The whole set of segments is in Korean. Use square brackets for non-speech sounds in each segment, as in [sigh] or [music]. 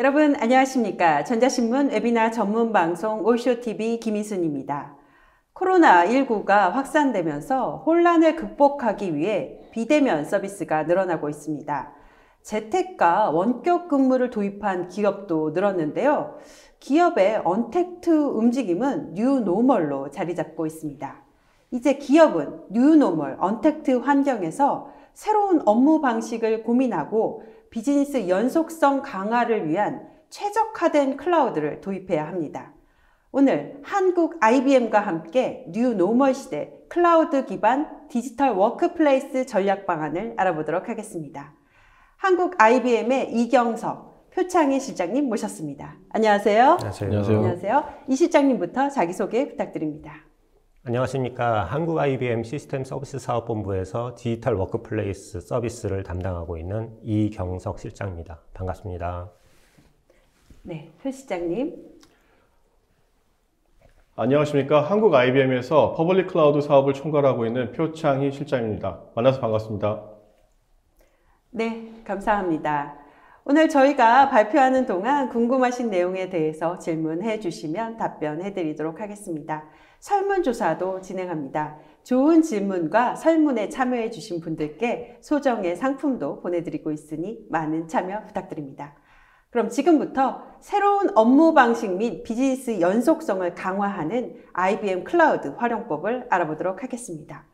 여러분 안녕하십니까 전자신문 웨비나 전문방송 올쇼TV 김희순입니다. 코로나19가 확산되면서 혼란을 극복하기 위해 비대면 서비스가 늘어나고 있습니다. 재택과 원격 근무를 도입한 기업도 늘었는데요. 기업의 언택트 움직임은 뉴노멀로 자리 잡고 있습니다. 이제 기업은 뉴노멀, 언택트 환경에서 새로운 업무 방식을 고민하고 비즈니스 연속성 강화를 위한 최적화된 클라우드를 도입해야 합니다. 오늘 한국 IBM과 함께 뉴 노멀 시대 클라우드 기반 디지털 워크플레이스 전략 방안을 알아보도록 하겠습니다. 한국 IBM의 이경석 표창희 실장님 모셨습니다. 안녕하세요. 안녕하세요. 안녕하세요. 이 실장님부터 자기소개 부탁드립니다. 안녕하십니까. 한국 IBM 시스템 서비스 사업본부에서 디지털 워크플레이스 서비스를 담당하고 있는 이경석 실장입니다. 반갑습니다. 네, 현 실장님. 안녕하십니까. 한국 IBM에서 퍼블릭 클라우드 사업을 총괄하고 있는 표창희 실장입니다. 만나서 반갑습니다. 네, 감사합니다. 오늘 저희가 발표하는 동안 궁금하신 내용에 대해서 질문해 주시면 답변해 드리도록 하겠습니다. 설문조사도 진행합니다. 좋은 질문과 설문에 참여해 주신 분들께 소정의 상품도 보내드리고 있으니 많은 참여 부탁드립니다. 그럼 지금부터 새로운 업무 방식 및 비즈니스 연속성을 강화하는 IBM 클라우드 활용법을 알아보도록 하겠습니다.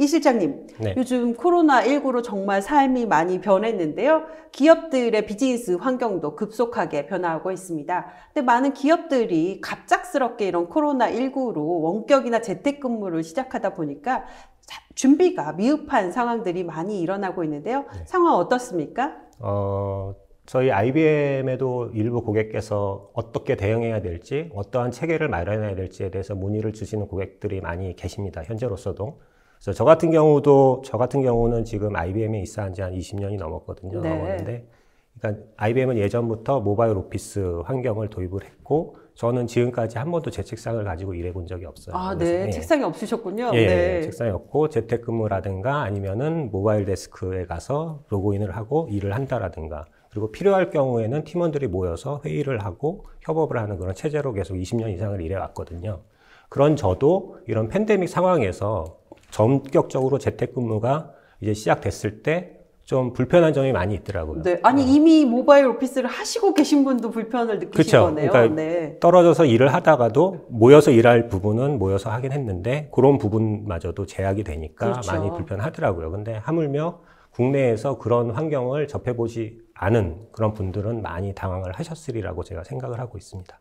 이 실장님, 네. 요즘 코로나19로 정말 삶이 많이 변했는데요. 기업들의 비즈니스 환경도 급속하게 변화하고 있습니다. 근데 많은 기업들이 갑작스럽게 이런 코로나19로 원격이나 재택근무를 시작하다 보니까 준비가 미흡한 상황들이 많이 일어나고 있는데요. 네. 상황 어떻습니까? 어, 저희 IBM에도 일부 고객께서 어떻게 대응해야 될지, 어떠한 체계를 마련해야 될지에 대해서 문의를 주시는 고객들이 많이 계십니다. 현재로서도. 그래서 저 같은 경우도 저 같은 경우는 지금 IBM에 입사한 지 한 20년이 넘었거든요. 네. 넘었는데 그러니까 IBM은 예전부터 모바일 오피스 환경을 도입을 했고 저는 지금까지 한 번도 제 책상을 가지고 일해 본 적이 없어요. 아, 네. 예. 책상이 없으셨군요. 예, 네. 예. 책상이 없고 재택근무라든가 아니면은 모바일 데스크에 가서 로그인을 하고 일을 한다라든가 그리고 필요할 경우에는 팀원들이 모여서 회의를 하고 협업을 하는 그런 체제로 계속 20년 이상을 일해 왔거든요. 그런 저도 이런 팬데믹 상황에서 전격적으로 재택근무가 이제 시작됐을 때 좀 불편한 점이 많이 있더라고요. 네. 아니, 어. 이미 모바일 오피스를 하시고 계신 분도 불편을 느끼신 그쵸? 거네요. 그러니까 네. 떨어져서 일을 하다가도 모여서 일할 부분은 모여서 하긴 했는데 그런 부분마저도 제약이 되니까 그렇죠. 많이 불편하더라고요. 근데 하물며 국내에서 그런 환경을 접해보지 않은 그런 분들은 많이 당황을 하셨으리라고 제가 생각을 하고 있습니다.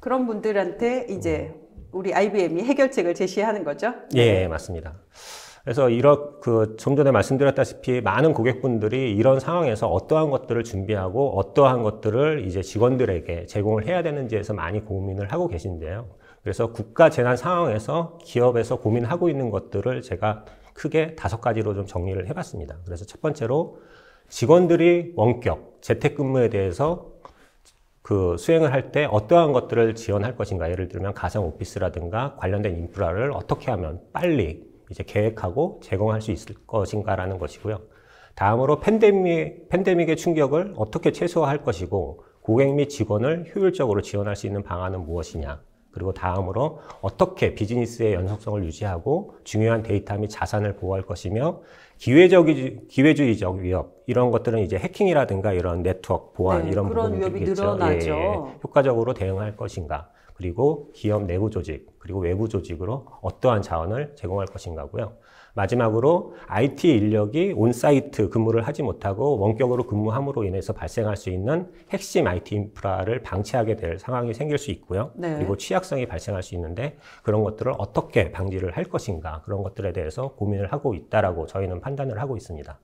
그런 분들한테 이제 음. 우리 IBM이 해결책을 제시하는 거죠? 예, 네. 맞습니다. 그래서 이런 그좀 전에 말씀드렸다시피 많은 고객분들이 이런 상황에서 어떠한 것들을 준비하고 어떠한 것들을 이제 직원들에게 제공을 해야 되는지에서 많이 고민을 하고 계신데요. 그래서 국가 재난 상황에서 기업에서 고민하고 있는 것들을 제가 크게 다섯 가지로 좀 정리를 해봤습니다. 그래서 첫 번째로 직원들이 원격 재택근무에 대해서 그 수행을 할 때 어떠한 것들을 지원할 것인가 예를 들면 가상 오피스라든가 관련된 인프라를 어떻게 하면 빨리 이제 계획하고 제공할 수 있을 것인가라는 것이고요. 다음으로 팬데믹, 팬데믹의 충격을 어떻게 최소화할 것이고 고객 및 직원을 효율적으로 지원할 수 있는 방안은 무엇이냐 그리고 다음으로 어떻게 비즈니스의 연속성을 유지하고 중요한 데이터 및 자산을 보호할 것이며 기회적이, 기회주의적 위협 이런 것들은 이제 해킹이라든가 이런 네트워크 보안 네, 이런 그런 위협이 있겠죠. 늘어나죠. 예, 효과적으로 대응할 것인가 그리고 기업 내부 조직 그리고 외부 조직으로 어떠한 자원을 제공할 것인가고요. 마지막으로 IT 인력이 온사이트 근무를 하지 못하고 원격으로 근무함으로 인해서 발생할 수 있는 핵심 IT 인프라를 방치하게 될 상황이 생길 수 있고요. 네. 그리고 취약성이 발생할 수 있는데 그런 것들을 어떻게 방지를 할 것인가 그런 것들에 대해서 고민을 하고 있다라고 저희는 판단을 하고 있습니다.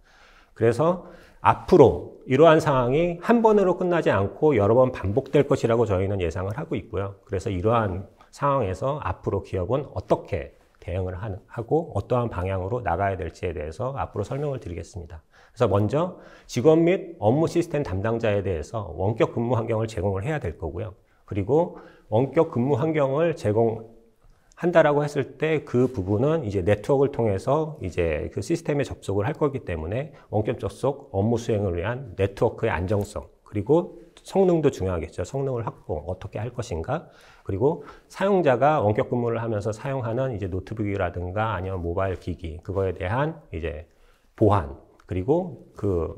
그래서 앞으로 이러한 상황이 한 번으로 끝나지 않고 여러 번 반복될 것이라고 저희는 예상을 하고 있고요. 그래서 이러한 상황에서 앞으로 기업은 어떻게 대응을 하고 어떠한 방향으로 나가야 될지에 대해서 앞으로 설명을 드리겠습니다. 그래서 먼저 직원 및 업무 시스템 담당자에 대해서 원격 근무 환경을 제공을 해야 될 거고요. 그리고 원격 근무 환경을 제공한다라고 했을 때 그 부분은 이제 네트워크를 통해서 이제 그 시스템에 접속을 할 거기 때문에 원격 접속 업무 수행을 위한 네트워크의 안정성 그리고 성능도 중요하겠죠. 성능을 확보 어떻게 할 것인가 그리고 사용자가 원격 근무를 하면서 사용하는 이제 노트북이라든가 아니면 모바일 기기 그거에 대한 이제 보안 그리고 그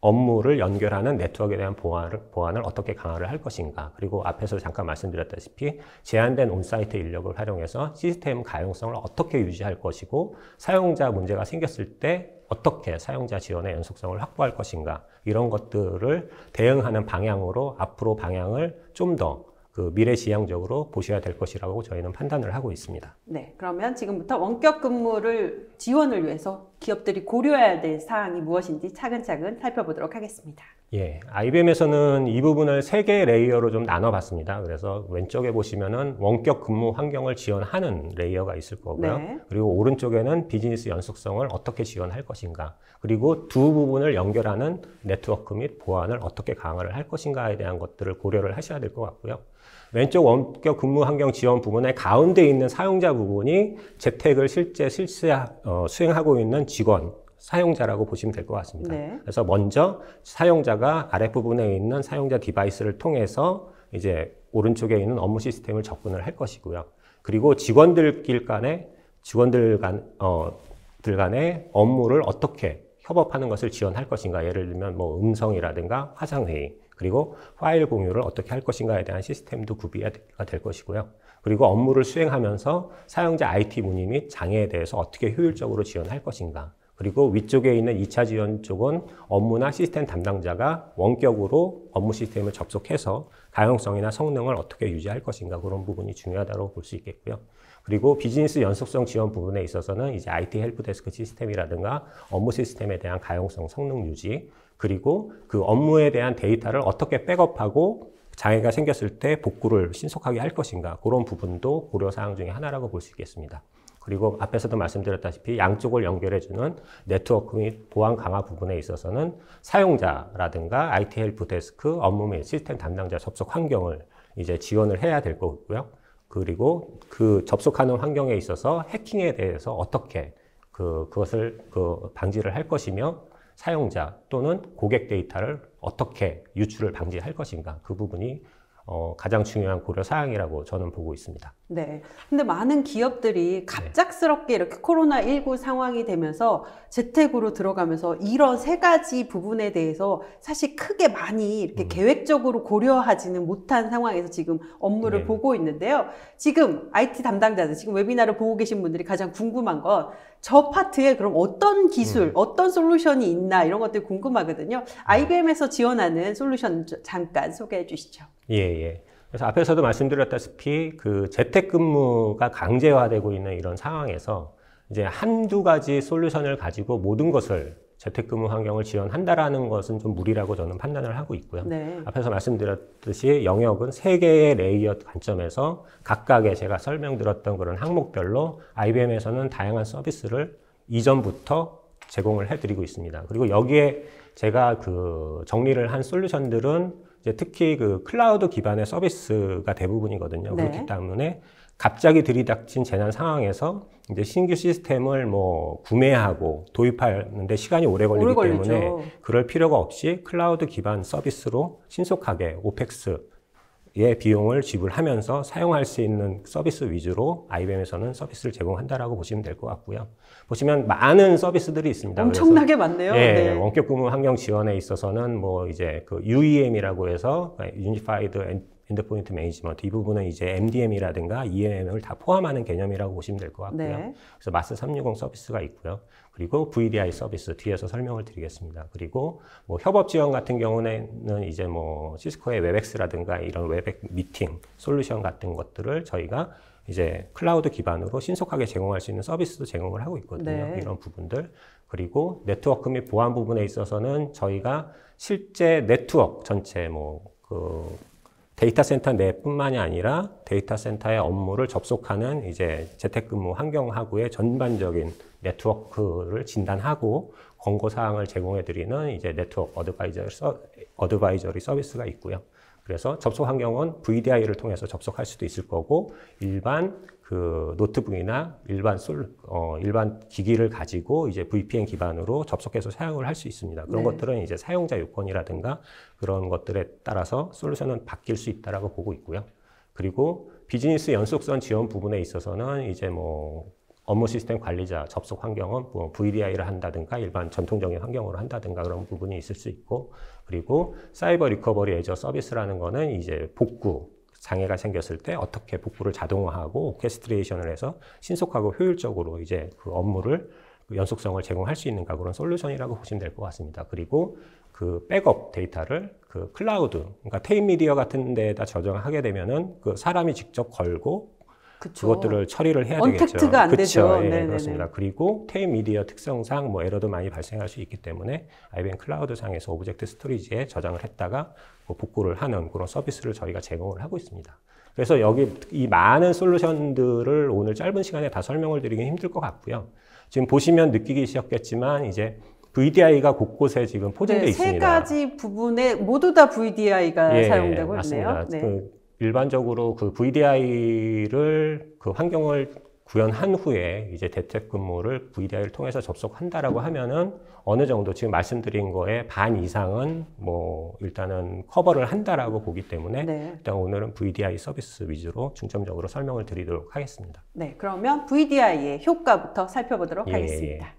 업무를 연결하는 네트워크에 대한 보안을, 보안을 어떻게 강화를 할 것인가 그리고 앞에서 잠깐 말씀드렸다시피 제한된 온사이트 인력을 활용해서 시스템 가용성을 어떻게 유지할 것이고 사용자 문제가 생겼을 때 어떻게 사용자 지원의 연속성을 확보할 것인가 이런 것들을 대응하는 방향으로 앞으로 방향을 좀더 그 미래지향적으로 보셔야 될 것이라고 저희는 판단을 하고 있습니다. 네, 그러면 지금부터 원격 근무를 지원을 위해서 기업들이 고려해야 될 사항이 무엇인지 차근차근 살펴보도록 하겠습니다. 예, IBM에서는 이 부분을 세 개의 레이어로 좀 나눠봤습니다. 그래서 왼쪽에 보시면은 원격 근무 환경을 지원하는 레이어가 있을 거고요. 네. 그리고 오른쪽에는 비즈니스 연속성을 어떻게 지원할 것인가, 그리고 두 부분을 연결하는 네트워크 및 보안을 어떻게 강화를 할 것인가에 대한 것들을 고려를 하셔야 될 것 같고요. 왼쪽 원격 근무 환경 지원 부분의 가운데 있는 사용자 부분이 재택을 실제 실시 어, 수행하고 있는 직원 사용자라고 보시면 될 것 같습니다. 네. 그래서 먼저 사용자가 아랫부분에 있는 사용자 디바이스를 통해서 이제 오른쪽에 있는 업무 시스템을 접근을 할 것이고요. 그리고 직원들길 간에 직원들 간, 어, 들 간의 업무를 어떻게 협업하는 것을 지원할 것인가. 예를 들면 뭐 음성이라든가 화상회의, 그리고 파일 공유를 어떻게 할 것인가에 대한 시스템도 구비가 될 것이고요. 그리고 업무를 수행하면서 사용자 IT 문의 및 장애에 대해서 어떻게 효율적으로 지원할 것인가. 그리고 위쪽에 있는 2차 지원 쪽은 업무나 시스템 담당자가 원격으로 업무 시스템을 접속해서 가용성이나 성능을 어떻게 유지할 것인가 그런 부분이 중요하다고 볼 수 있겠고요. 그리고 비즈니스 연속성 지원 부분에 있어서는 이제 IT 헬프데스크 시스템이라든가 업무 시스템에 대한 가용성, 성능 유지, 그리고 그 업무에 대한 데이터를 어떻게 백업하고 장애가 생겼을 때 복구를 신속하게 할 것인가 그런 부분도 고려 사항 중에 하나라고 볼 수 있겠습니다. 그리고 앞에서도 말씀드렸다시피 양쪽을 연결해주는 네트워크 및 보안 강화 부분에 있어서는 사용자라든가 IT 헬프 데스크 업무 및 시스템 담당자 접속 환경을 이제 지원을 해야 될 거고요. 그리고 그 접속하는 환경에 있어서 해킹에 대해서 어떻게 그 그것을 그 방지를 할 것이며 사용자 또는 고객 데이터를 어떻게 유출을 방지할 것인가 그 부분이 어, 가장 중요한 고려 사항이라고 저는 보고 있습니다. 네. 근데 많은 기업들이 네. 갑작스럽게 이렇게 코로나19 상황이 되면서 재택으로 들어가면서 이런 세 가지 부분에 대해서 사실 크게 많이 이렇게 음. 계획적으로 고려하지는 못한 상황에서 지금 업무를 네. 보고 있는데요. 지금 IT 담당자들, 지금 웨비나를 보고 계신 분들이 가장 궁금한 건 저 파트에 그럼 어떤 기술, 음. 어떤 솔루션이 있나 이런 것들이 궁금하거든요. IBM에서 네. 지원하는 솔루션 잠깐 소개해 주시죠. 예, 예. 그래서 앞에서도 말씀드렸다시피 그 재택근무가 강제화되고 있는 이런 상황에서 이제 한두 가지 솔루션을 가지고 모든 것을 재택근무 환경을 지원한다라는 것은 좀 무리라고 저는 판단을 하고 있고요. 네. 앞에서 말씀드렸듯이 영역은 세 개의 레이어 관점에서 각각의 제가 설명드렸던 그런 항목별로 IBM에서는 다양한 서비스를 이전부터 제공을 해드리고 있습니다. 그리고 여기에 제가 그 정리를 한 솔루션들은 이제 특히 그 클라우드 기반의 서비스가 대부분이거든요. 네. 그렇기 때문에 갑자기 들이닥친 재난 상황에서 이제 신규 시스템을 뭐 구매하고 도입하는데 시간이 오래 걸리기 오래 때문에 그럴 필요가 없이 클라우드 기반 서비스로 신속하게 오펙스 의 예, 비용을 지불하면서 사용할 수 있는 서비스 위주로 IBM에서는 서비스를 제공한다라고 보시면 될 것 같고요. 보시면 많은 서비스들이 있습니다. 엄청나게 많네요. 예, 네. 원격 근무 환경 지원에 있어서는 뭐 이제 그 UEM이라고 해서 그 Unified 엔드포인트 매니지먼트 이 부분은 이제 MDM이라든가 EMM을 다 포함하는 개념이라고 보시면 될 것 같고요. 네. 그래서 마스 360 서비스가 있고요. 그리고 VDI 서비스 뒤에서 설명을 드리겠습니다. 그리고 뭐 협업 지원 같은 경우는 이제 뭐 시스코의 웹엑스라든가 이런 웹엑 미팅 솔루션 같은 것들을 저희가 이제 클라우드 기반으로 신속하게 제공할 수 있는 서비스도 제공을 하고 있거든요. 네. 이런 부분들. 그리고 네트워크 및 보안 부분에 있어서는 저희가 실제 네트워크 전체 뭐그 데이터 센터 내뿐만이 아니라 데이터 센터의 업무를 접속하는 이제 재택근무 환경하고의 전반적인 네트워크를 진단하고 권고 사항을 제공해 드리는 이제 네트워크 어드바이저리, 서, 어드바이저리 서비스가 있고요. 그래서 접속 환경은 VDI를 통해서 접속할 수도 있을 거고 일반 그 노트북이나 일반 솔, 어, 일반 기기를 가지고 이제 VPN 기반으로 접속해서 사용을 할 수 있습니다. 그런 네. 것들은 이제 사용자 요건이라든가 그런 것들에 따라서 솔루션은 바뀔 수 있다라고 보고 있고요. 그리고 비즈니스 연속성 지원 부분에 있어서는 이제 뭐 업무 시스템 관리자 접속 환경은 뭐 VDI를 한다든가 일반 전통적인 환경으로 한다든가 그런 부분이 있을 수 있고 그리고 사이버 리커버리 애저 서비스라는 거는 이제 복구 장애가 생겼을 때 어떻게 복구를 자동화하고 오케스트레이션을 해서 신속하고 효율적으로 이제 그 업무를 그 연속성을 제공할 수 있는가 그런 솔루션이라고 보시면 될 것 같습니다. 그리고 그 백업 데이터를 그 클라우드, 그러니까 테인 미디어 같은 데에다 저장하게 되면은 그 사람이 직접 걸고 그쵸. 그것들을 처리를 해야 되겠죠. 언택트가 안 되죠. 네 그렇습니다. 그리고 테이 미디어 특성상 뭐 에러도 많이 발생할 수 있기 때문에 IBM 클라우드 상에서 오브젝트 스토리지에 저장을 했다가 뭐 복구를 하는 그런 서비스를 저희가 제공을 하고 있습니다. 그래서 여기 이 많은 솔루션들을 오늘 짧은 시간에 다 설명을 드리긴 힘들 것 같고요. 지금 보시면 느끼시셨겠지만 이제 VDI가 곳곳에 지금 포진되어 네, 있습니다. 세 가지 부분에 모두 다 VDI가 예, 사용되고 맞습니다. 네. 그 일반적으로 그 VDI를 그 환경을 구현한 후에 이제 대책근무를 VDI를 통해서 접속한다라고 하면은 어느 정도 지금 말씀드린 거에 반 이상은 뭐 일단은 커버를 한다라고 보기 때문에 네. 일단 오늘은 VDI 서비스 위주로 중점적으로 설명을 드리도록 하겠습니다. 네, 그러면 VDI의 효과부터 살펴보도록 예, 예. 하겠습니다. 예.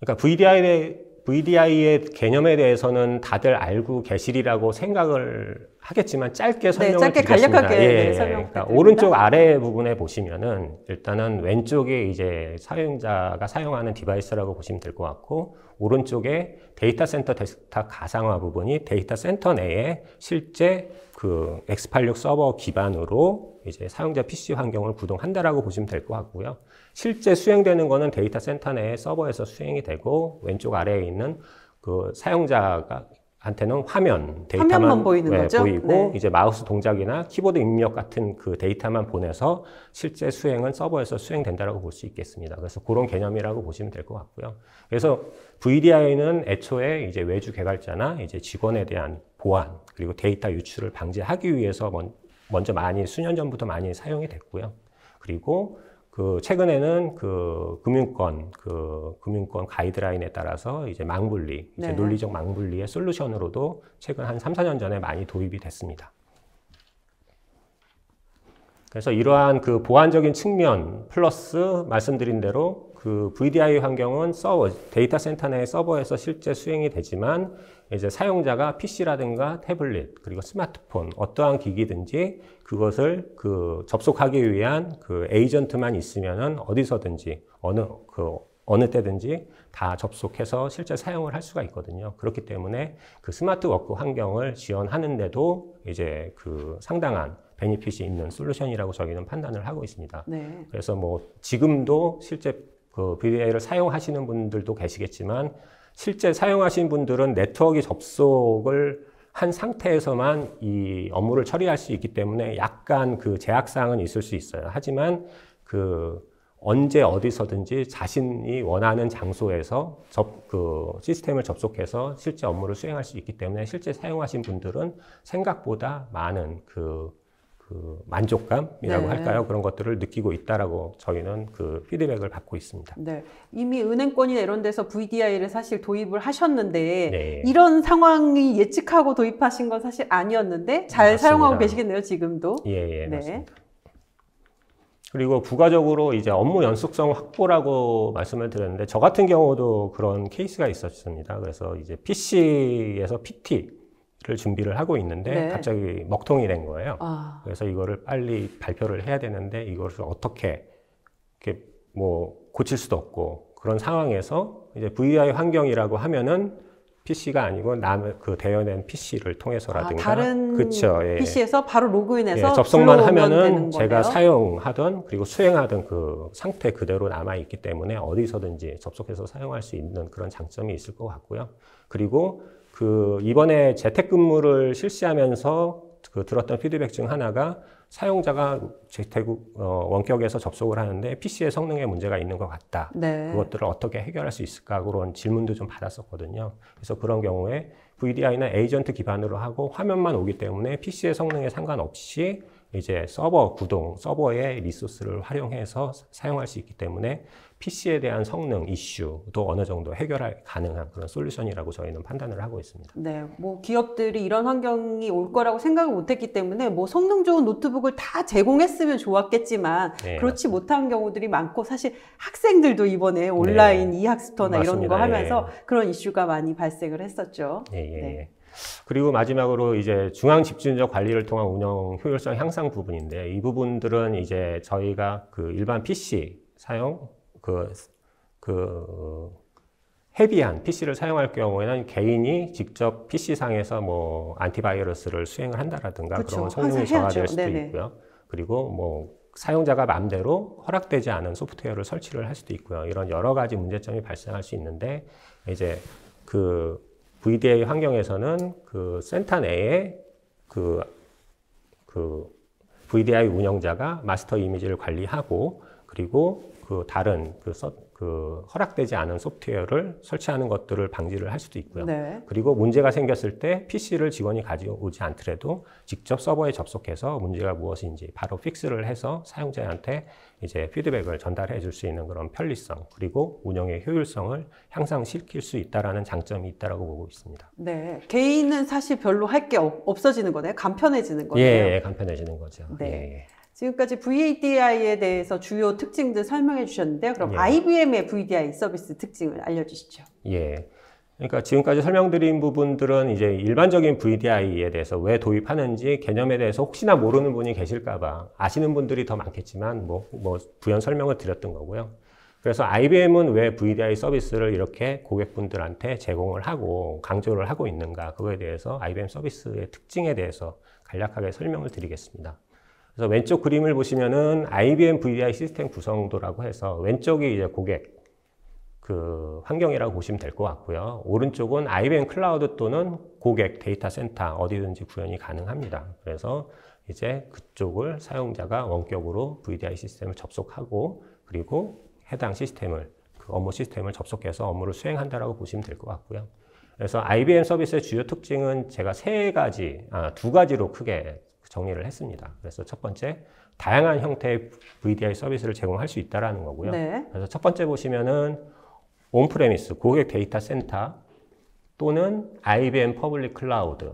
그러니까 VDI의 VDI의 개념에 대해서는 다들 알고 계시리라고 생각을 하겠지만 짧게 네, 설명을 네, 짧게 드리겠습니다. 간략하게 예, 네, 예. 설명 그러니까 오른쪽 아래 부분에 보시면은 일단은 왼쪽에 이제 사용자가 사용하는 디바이스라고 보시면 될 것 같고 오른쪽에 데이터 센터 데스크탑 가상화 부분이 데이터 센터 내에 실제 그 X86 서버 기반으로 이제 사용자 PC 환경을 구동한다라고 보시면 될 것 같고요. 실제 수행되는 거는 데이터 센터 내에 서버에서 수행이 되고 왼쪽 아래에 있는 그 사용자가 한테는 화면 데이터만 네, 보이는 네, 거죠? 보이고 네. 이제 마우스 동작이나 키보드 입력 같은 그 데이터만 보내서 실제 수행은 서버에서 수행된다라고 볼 수 있겠습니다. 그래서 그런 개념이라고 보시면 될 것 같고요. 그래서 VDI는 애초에 이제 외주 개발자나 이제 직원에 대한 보안 그리고 데이터 유출을 방지하기 위해서 먼저 많이 수년 전부터 많이 사용이 됐고요. 그리고 그 최근에는 그 금융권 그 금융권 가이드라인에 따라서 이제 망분리 이제 네. 논리적 망분리의 솔루션으로도 최근 한 3, 4년 전에 많이 도입이 됐습니다. 그래서 이러한 그 보완적인 측면 플러스 말씀드린 대로 그 VDI 환경은 서버, 데이터 센터 내 서버에서 실제 수행이 되지만 이제 사용자가 PC라든가 태블릿, 그리고 스마트폰, 어떠한 기기든지 그것을 그 접속하기 위한 그 에이전트만 있으면은 어디서든지 어느 그 어느 때든지 다 접속해서 실제 사용을 할 수가 있거든요. 그렇기 때문에 그 스마트 워크 환경을 지원하는데도 이제 그 상당한 베니핏이 있는 솔루션이라고 저희는 판단을 하고 있습니다. 네. 그래서 뭐 지금도 실제 그 VDA를 사용하시는 분들도 계시겠지만 실제 사용하신 분들은 네트워크 접속을 한 상태에서만 이 업무를 처리할 수 있기 때문에 약간 그 제약사항은 있을 수 있어요. 하지만 그 언제 어디서든지 자신이 원하는 장소에서 접, 그 시스템을 접속해서 실제 업무를 수행할 수 있기 때문에 실제 사용하신 분들은 생각보다 많은 그그 만족감이라고 네. 할까요? 그런 것들을 느끼고 있다라고 저희는 그 피드백을 받고 있습니다. 네. 이미 은행권이나 이런 데서 VDI를 사실 도입을 하셨는데 네. 이런 상황이 예측하고 도입하신 건 사실 아니었는데 잘 맞습니다. 사용하고 계시겠네요, 지금도. 예, 예, 네. 맞습니다. 그리고 부가적으로 이제 업무 연속성 확보라고 말씀을 드렸는데 저 같은 경우도 그런 케이스가 있었습니다. 그래서 이제 PC에서 PT 를 준비를 하고 있는데 네. 갑자기 먹통이 된 거예요. 아. 그래서 이거를 빨리 발표를 해야 되는데 이것을 어떻게 이렇게 뭐 고칠 수도 없고 그런 상황에서 이제 VI 환경이라고 하면은 PC가 아니고 남 그 대여된 PC를 통해서라든가 아, 다른 그쵸, 예. PC에서 바로 로그인해서 예, 접속만 하면은 제가 사용하던 그리고 수행하던 그 상태 그대로 남아 있기 때문에 어디서든지 접속해서 사용할 수 있는 그런 장점이 있을 것 같고요. 그리고 그 이번에 재택근무를 실시하면서 그 들었던 피드백 중 하나가 사용자가 재택 어, 원격에서 접속을 하는데 PC의 성능에 문제가 있는 것 같다. 네. 그것들을 어떻게 해결할 수 있을까 그런 질문도 좀 받았었거든요. 그래서 그런 경우에 VDI나 에이전트 기반으로 하고 화면만 오기 때문에 PC의 성능에 상관없이 이제 서버 구동, 서버의 리소스를 활용해서 사용할 수 있기 때문에 PC에 대한 성능 이슈도 어느 정도 해결할 가능한 그런 솔루션이라고 저희는 판단을 하고 있습니다. 네, 뭐 기업들이 이런 환경이 올 거라고 생각을 못했기 때문에 뭐 성능 좋은 노트북을 다 제공했으면 좋았겠지만 네, 그렇지 맞습니다. 못한 경우들이 많고 사실 학생들도 이번에 네, 온라인 네, 이학스터나 이런 거 예. 하면서 예. 그런 이슈가 많이 발생을 했었죠. 예, 예. 네. 그리고 마지막으로 이제 중앙 집중적 관리를 통한 운영 효율성 향상 부분인데 이 부분들은 이제 저희가 그 일반 PC 사용 그, 그, 헤비한 PC를 사용할 경우에는 개인이 직접 PC상에서 뭐 안티바이러스를 수행을 한다라든가 그쵸, 그런 성능이 저하될 수도 네네. 있고요. 그리고 뭐 사용자가 마음대로 허락되지 않은 소프트웨어를 설치를 할 수도 있고요. 이런 여러 가지 문제점이 발생할 수 있는데 이제 그 VDA 환경에서는 그 센터 내에 그, 그 VDI 운영자가 마스터 이미지를 관리하고 그리고 그 다른 그, 서, 그 허락되지 않은 소프트웨어를 설치하는 것들을 방지를 할 수도 있고요. 네. 그리고 문제가 생겼을 때 PC를 직원이 가져오지 않더라도 직접 서버에 접속해서 문제가 무엇인지 바로 픽스를 해서 사용자한테 이제 피드백을 전달해 줄 수 있는 그런 편리성 그리고 운영의 효율성을 향상시킬 수 있다라는 장점이 있다라고 보고 있습니다. 네, 개인은 사실 별로 할 게 없어지는 거네요. 간편해지는 거네요. 예, 예 간편해지는 거죠. 네. 예, 예. 지금까지 VDI에 대해서 주요 특징들 설명해 주셨는데요. 그럼 예. IBM의 VDI 서비스 특징을 알려주시죠. 예. 그러니까 지금까지 설명드린 부분들은 이제 일반적인 VDI에 대해서 왜 도입하는지 개념에 대해서 혹시나 모르는 분이 계실까봐 아시는 분들이 더 많겠지만 뭐, 뭐 부연 설명을 드렸던 거고요. 그래서 IBM은 왜 VDI 서비스를 이렇게 고객분들한테 제공을 하고 강조를 하고 있는가 그거에 대해서 IBM 서비스의 특징에 대해서 간략하게 설명을 드리겠습니다. 그래서 왼쪽 그림을 보시면은 IBM VDI 시스템 구성도라고 해서 왼쪽이 이제 고객 그 환경이라고 보시면 될 것 같고요. 오른쪽은 IBM 클라우드 또는 고객 데이터 센터 어디든지 구현이 가능합니다. 그래서 이제 그쪽을 사용자가 원격으로 VDI 시스템을 접속하고 그리고 해당 시스템을 그 업무 시스템을 접속해서 업무를 수행한다라고 보시면 될 것 같고요. 그래서 IBM 서비스의 주요 특징은 제가 세 가지, 아, 두 가지로 크게 정리를 했습니다. 그래서 첫 번째 다양한 형태의 VDI 서비스를 제공할 수 있다라는 거고요. 네. 그래서 첫 번째 보시면은 온프레미스 고객 데이터 센터 또는 IBM 퍼블릭 클라우드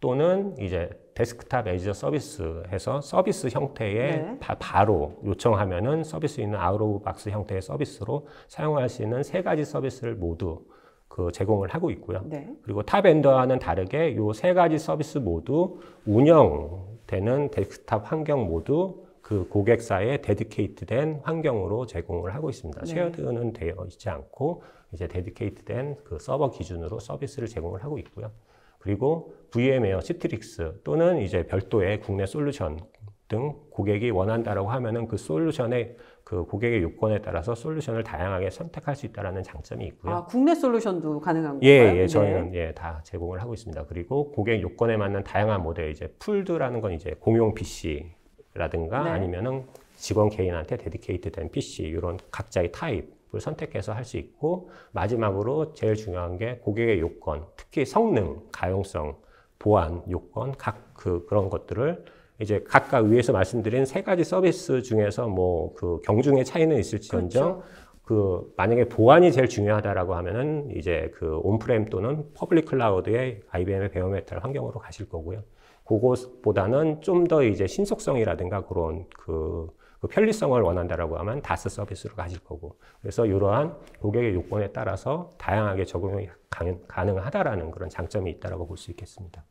또는 이제 데스크탑 에이저 서비스에서 서비스 형태의 네. 바, 로 요청하면은 서비스 있는 아웃오브 박스 형태의 서비스로 사용할 수 있는 세 가지 서비스를 모두 그 제공을 하고 있고요. 네. 그리고 탑엔더와는 다르게 요 세 가지 서비스 모두 운영되는 데스크탑 환경 모두 그 고객사에 데디케이트된 환경으로 제공을 하고 있습니다. 네. 쉐어드는 되어 있지 않고 이제 데디케이트된 그 서버 기준으로 서비스를 제공을 하고 있고요. 그리고 VM웨어, 시트릭스 또는 이제 별도의 국내 솔루션 등 고객이 원한다라고 하면은 그솔루션에 그 고객의 요건에 따라서 솔루션을 다양하게 선택할 수 있다라는 장점이 있고요. 아, 국내 솔루션도 가능한 예, 요 예, 예, 저희는 예, 다 제공을 하고 있습니다. 그리고 고객 요건에 맞는 다양한 모델 이제 풀드라는 건 이제 공용 PC라든가 네. 아니면은 직원 개인한테 데디케이트된 PC 이런 각자의 타입을 선택해서 할 수 있고 마지막으로 제일 중요한 게 고객의 요건, 특히 성능, 가용성, 보안 요건 각 그 그런 것들을 이제 각각 위에서 말씀드린 세 가지 서비스 중에서 뭐 그 경중의 차이는 있을지언정 그렇죠. 그 만약에 보안이 제일 중요하다라고 하면은 이제 그 온프레임 또는 퍼블릭 클라우드의 IBM의 베어메탈 환경으로 가실 거고요. 그것보다는 좀 더 이제 신속성이라든가 그런 그, 그 편리성을 원한다라고 하면 다스 서비스로 가실 거고. 그래서 이러한 고객의 요건에 따라서 다양하게 적용이 가능하다라는 그런 장점이 있다라고 볼 수 있겠습니다.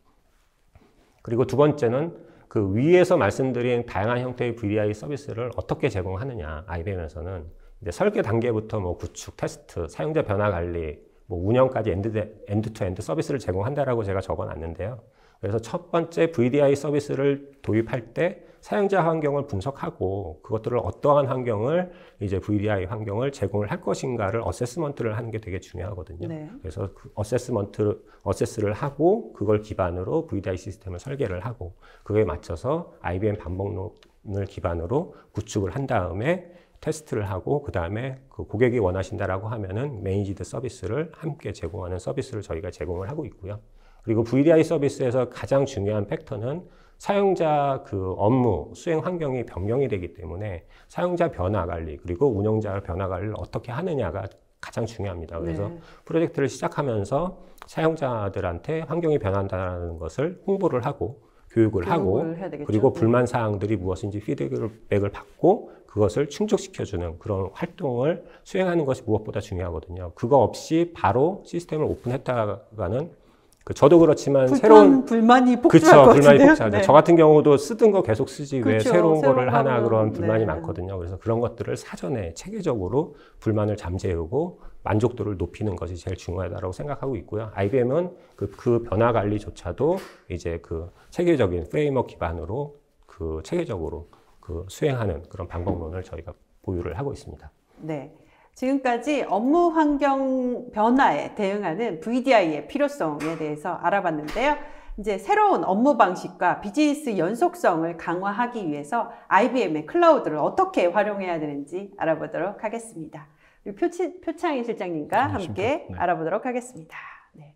그리고 두 번째는 그 위에서 말씀드린 다양한 형태의 VDI 서비스를 어떻게 제공하느냐 IBM에서는 아, 이제 설계 단계부터 뭐 구축, 테스트, 사용자 변화 관리, 뭐 운영까지 엔드, 엔드 투 엔드 서비스를 제공한다라고 제가 적어놨는데요. 그래서 첫 번째 VDI 서비스를 도입할 때 사용자 환경을 분석하고 그것들을 어떠한 환경을 이제 VDI 환경을 제공을 할 것인가를 어세스먼트를 하는 게 되게 중요하거든요. 네. 그래서 그 어세스먼트 어세스를 하고 그걸 기반으로 VDI 시스템을 설계를 하고 그에 맞춰서 IBM 반복론을 기반으로 구축을 한 다음에 테스트를 하고 그 다음에 그 고객이 원하신다라고 하면은 매니지드 서비스를 함께 제공하는 서비스를 저희가 제공을 하고 있고요. 그리고 VDI 서비스에서 가장 중요한 팩터는 사용자 그 업무 수행 환경이 변경이 되기 때문에 사용자 변화 관리 그리고 운영자 변화 관리를 어떻게 하느냐가 가장 중요합니다. 그래서 네. 프로젝트를 시작하면서 사용자들한테 환경이 변한다는 것을 홍보를 하고 교육을, 교육을 하고 그리고 네. 불만 사항들이 무엇인지 피드백을 받고 그것을 충족시켜주는 그런 활동을 수행하는 것이 무엇보다 중요하거든요. 그거 없이 바로 시스템을 오픈했다가는 그 저도 그렇지만 불편, 새로운 불만이 폭주할 그쵸, 불만이 폭주하죠. 네. 저 같은 경우도 쓰던 거 계속 쓰지 그쵸, 왜 새로운, 새로운 거를 하나 그런 네. 불만이 네. 많거든요. 그래서 그런 것들을 사전에 체계적으로 불만을 잠재우고 만족도를 높이는 것이 제일 중요하다고 생각하고 있고요. IBM은 그, 그 변화 관리조차도 이제 그 체계적인 프레임워 기반으로 그 체계적으로 그 수행하는 그런 방법론을 저희가 보유를 하고 있습니다. 네. 지금까지 업무 환경 변화에 대응하는 VDI의 필요성에 대해서 알아봤는데요. 이제 새로운 업무 방식과 비즈니스 연속성을 강화하기 위해서 IBM의 클라우드를 어떻게 활용해야 되는지 알아보도록 하겠습니다. 표치, 표창희 실장님과 네, 함께 네. 알아보도록 하겠습니다. 네.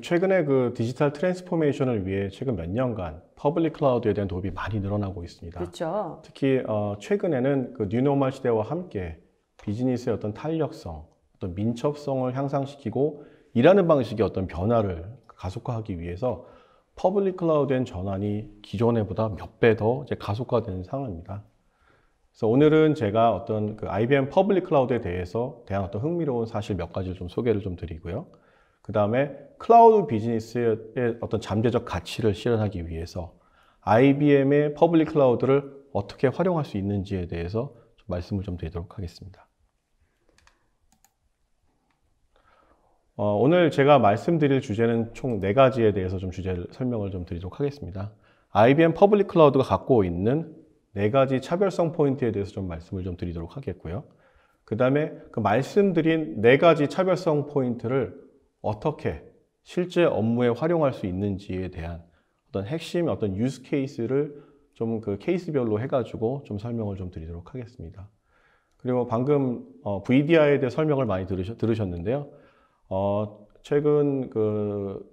최근에 그 디지털 트랜스포메이션을 위해 최근 몇 년간 퍼블릭 클라우드에 대한 도입이 많이 늘어나고 있습니다. 그렇죠. 특히 어, 최근에는 그 뉴노멀 시대와 함께 비즈니스의 어떤 탄력성, 어떤 민첩성을 향상시키고 일하는 방식의 어떤 변화를 가속화하기 위해서 퍼블릭 클라우드의 전환이 기존에 보다 몇 배 더 가속화되는 상황입니다. 그래서 오늘은 제가 어떤 그 IBM 퍼블릭 클라우드에 대해서 대한 어떤 흥미로운 사실 몇 가지를 좀 소개를 좀 드리고요. 그 다음에 클라우드 비즈니스의 어떤 잠재적 가치를 실현하기 위해서 IBM의 퍼블릭 클라우드를 어떻게 활용할 수 있는지에 대해서 좀 말씀을 좀 드리도록 하겠습니다. 어, 오늘 제가 말씀드릴 주제는 총 네 가지에 대해서 좀 주제를 설명을 좀 드리도록 하겠습니다. IBM 퍼블릭 클라우드가 갖고 있는 네 가지 차별성 포인트에 대해서 좀 말씀을 좀 드리도록 하겠고요. 그 다음에 그 말씀드린 네 가지 차별성 포인트를 어떻게 실제 업무에 활용할 수 있는지에 대한 어떤 핵심 어떤 유스 케이스를 좀 그 케이스별로 해가지고 좀 설명을 좀 드리도록 하겠습니다. 그리고 방금 어, VDI에 대해 설명을 많이 들으셨, 들으셨는데요. 어, 최근 그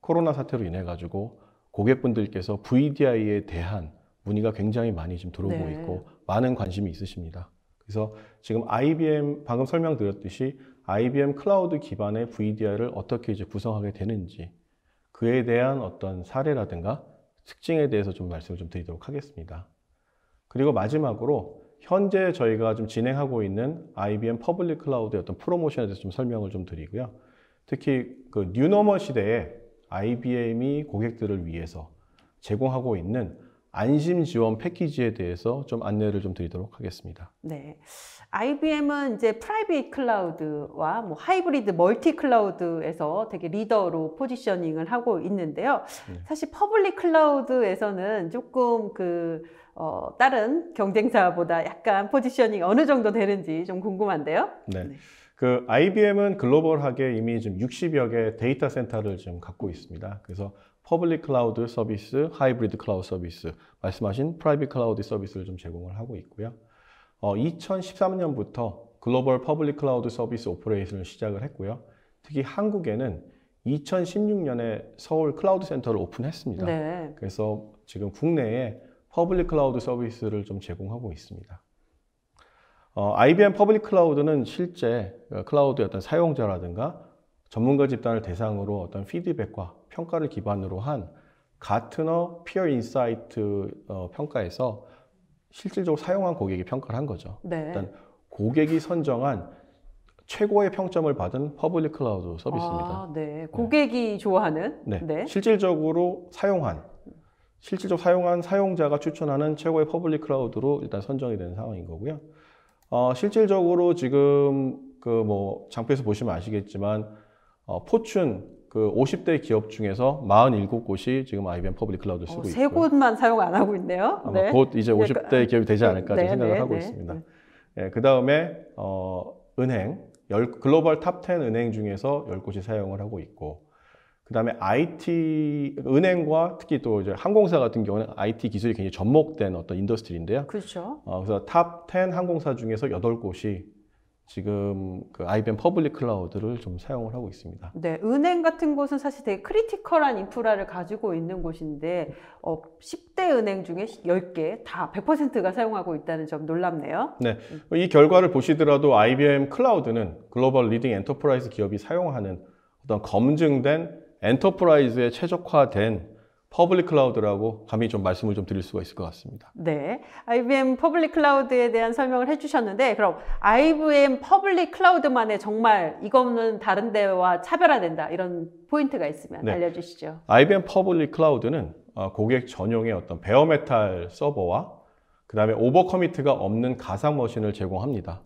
코로나 사태로 인해 가지고 고객분들께서 VDI에 대한 문의가 굉장히 많이 지금 들어오고 네. 있고 많은 관심이 있으십니다. 그래서 지금 IBM 방금 설명드렸듯이 IBM 클라우드 기반의 VDI를 어떻게 이제 구성하게 되는지 그에 대한 어떤 사례라든가 특징에 대해서 좀 말씀을 좀 드리도록 하겠습니다. 그리고 마지막으로 현재 저희가 좀 진행하고 있는 IBM 퍼블릭 클라우드의 어떤 프로모션에 대해서 좀 설명을 좀 드리고요. 특히 그 뉴노멀 시대에 IBM이 고객들을 위해서 제공하고 있는 안심 지원 패키지에 대해서 좀 안내를 좀 드리도록 하겠습니다. 네. IBM은 이제 프라이빗 클라우드와 뭐 하이브리드 멀티 클라우드에서 되게 리더로 포지셔닝을 하고 있는데요. 네. 사실 퍼블릭 클라우드에서는 조금 그 어, 다른 경쟁사보다 약간 포지셔닝 어느 정도 되는지 좀 궁금한데요. 네. 네. 그 IBM은 글로벌하게 이미 지금 60여 개 데이터 센터를 지금 갖고 있습니다. 그래서 퍼블릭 클라우드 서비스, 하이브리드 클라우드 서비스, 말씀하신 프라이빗 클라우드 서비스를 좀 제공을 하고 있고요. 2013년부터 어, 글로벌 퍼블릭 클라우드 서비스 오퍼레이션을 시작을 했고요. 특히 한국에는 2016년에 서울 클라우드 센터를 오픈했습니다. 네. 그래서 지금 국내에 퍼블릭 클라우드 서비스를 좀 제공하고 있습니다. 어, IBM 퍼블릭 클라우드는 실제 클라우드의 어떤 사용자라든가 전문가 집단을 대상으로 어떤 피드백과 평가를 기반으로 한 가트너 피어 인사이트 어, 평가에서 실질적으로 사용한 고객이 평가를 한 거죠. 네. 일단 고객이 선정한 최고의 평점을 받은 퍼블릭 클라우드 서비스입니다. 아, 네. 네. 고객이 좋아하는. 네. 네. 실질적으로 사용한 실질적 사용한 사용자가 추천하는 최고의 퍼블릭 클라우드로 일단 선정이 되는 상황인 거고요. 어, 실질적으로 지금 그 뭐 장표에서 보시면 아시겠지만 어, 포춘 그 50대 기업 중에서 47곳이 지금 IBM 퍼블릭 클라우드를 쓰고 어, 있고 3곳만 사용 안 하고 있네요. 아마 네. 곧 이제 50대 그, 아, 기업이 되지 네, 않을까 네, 생각을 네, 하고 있습니다. 예, 그다음에 어, 은행, 열, 글로벌 탑 10 은행 중에서 10곳이 사용을 하고 있고 그다음에 IT 은행과 특히 또 이제 항공사 같은 경우는 IT 기술이 굉장히 접목된 어떤 인더스트리인데요. 그렇죠. 어, 그래서 탑 10 항공사 중에서 8곳이 지금 그 IBM 퍼블릭 클라우드를 좀 사용을 하고 있습니다. 네, 은행 같은 곳은 사실 되게 크리티컬한 인프라를 가지고 있는 곳인데 어, 10대 은행 중에 10개 다 100%가 사용하고 있다는 점 놀랍네요. 네, 음. 이 결과를 보시더라도 IBM 클라우드는 글로벌 리딩 엔터프라이즈 기업이 사용하는 어떤 검증된 엔터프라이즈에 최적화된 퍼블릭 클라우드라고 감히 좀 말씀을 좀 드릴 수가 있을 것 같습니다. 네. IBM 퍼블릭 클라우드에 대한 설명을 해주셨는데, 그럼 IBM 퍼블릭 클라우드만의 정말 이거는 다른 데와 차별화된다. 이런 포인트가 있으면 네. 알려주시죠. IBM 퍼블릭 클라우드는 고객 전용의 어떤 베어메탈 서버와 그 다음에 오버커미트가 없는 가상 머신을 제공합니다.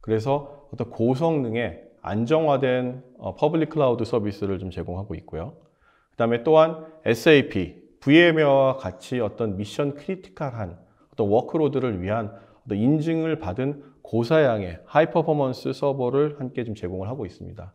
그래서 어떤 고성능의 안정화된 퍼블릭 어, 클라우드 서비스를 좀 제공하고 있고요. 그 다음에 또한 SAP, VMware와 같이 어떤 미션 크리티컬한 어떤 워크로드를 위한 어떤 인증을 받은 고사양의 하이퍼포먼스 서버를 함께 좀 제공을 하고 있습니다.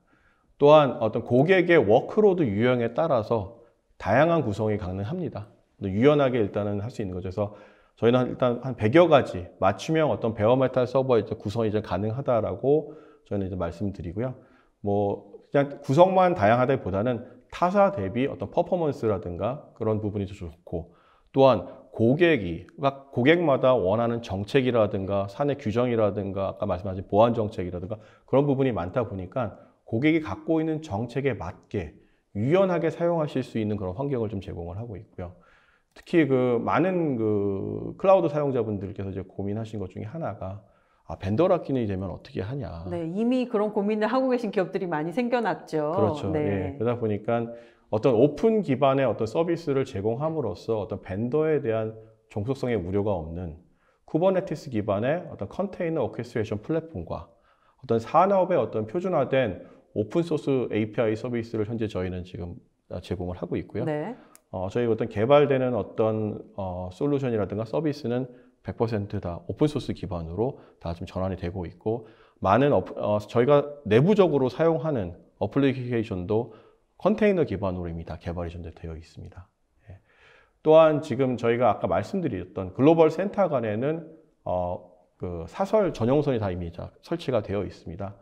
또한 어떤 고객의 워크로드 유형에 따라서 다양한 구성이 가능합니다. 유연하게 일단은 할 수 있는 거죠. 그래서 저희는 일단 한 100여 가지 맞춤형 어떤 베어메탈 서버의 구성이 이제 가능하다라고 저희는 이제 말씀드리고요. 뭐 그냥 구성만 다양하다기보다는 타사 대비 어떤 퍼포먼스라든가 그런 부분이 더 좋고 또한 고객이 그러니까 고객마다 원하는 정책이라든가 사내 규정이라든가 아까 말씀하신 보안 정책이라든가 그런 부분이 많다 보니까 고객이 갖고 있는 정책에 맞게 유연하게 사용하실 수 있는 그런 환경을 좀 제공을 하고 있고요. 특히 그 많은 그 클라우드 사용자분들께서 이제 고민하신 것 중에 하나가 아, 벤더라 기능이 되면 어떻게 하냐. 네, 이미 그런 고민을 하고 계신 기업들이 많이 생겨났죠. 그렇죠. 네. 예, 그러다 보니까 어떤 오픈 기반의 어떤 서비스를 제공함으로써 어떤 벤더에 대한 종속성의 우려가 없는 쿠버네티스 기반의 어떤 컨테이너 오케스트레이션 플랫폼과 어떤 산업의 어떤 표준화된 오픈소스 API 서비스를 현재 저희는 지금 아, 제공을 하고 있고요. 네. 어, 저희 어떤 개발되는 어떤 어, 솔루션이라든가 서비스는 100%다 오픈소스 기반으로 다 좀 전환이 되고 있고 많은 어플, 어, 저희가 내부적으로 사용하는 어플리케이션도 컨테이너 기반으로 이미 다 개발이 되어 있습니다. 예. 또한 지금 저희가 아까 말씀드렸던 글로벌 센터 간에는 어, 그 사설 전용선이 다 이미 다 설치가 되어 있습니다.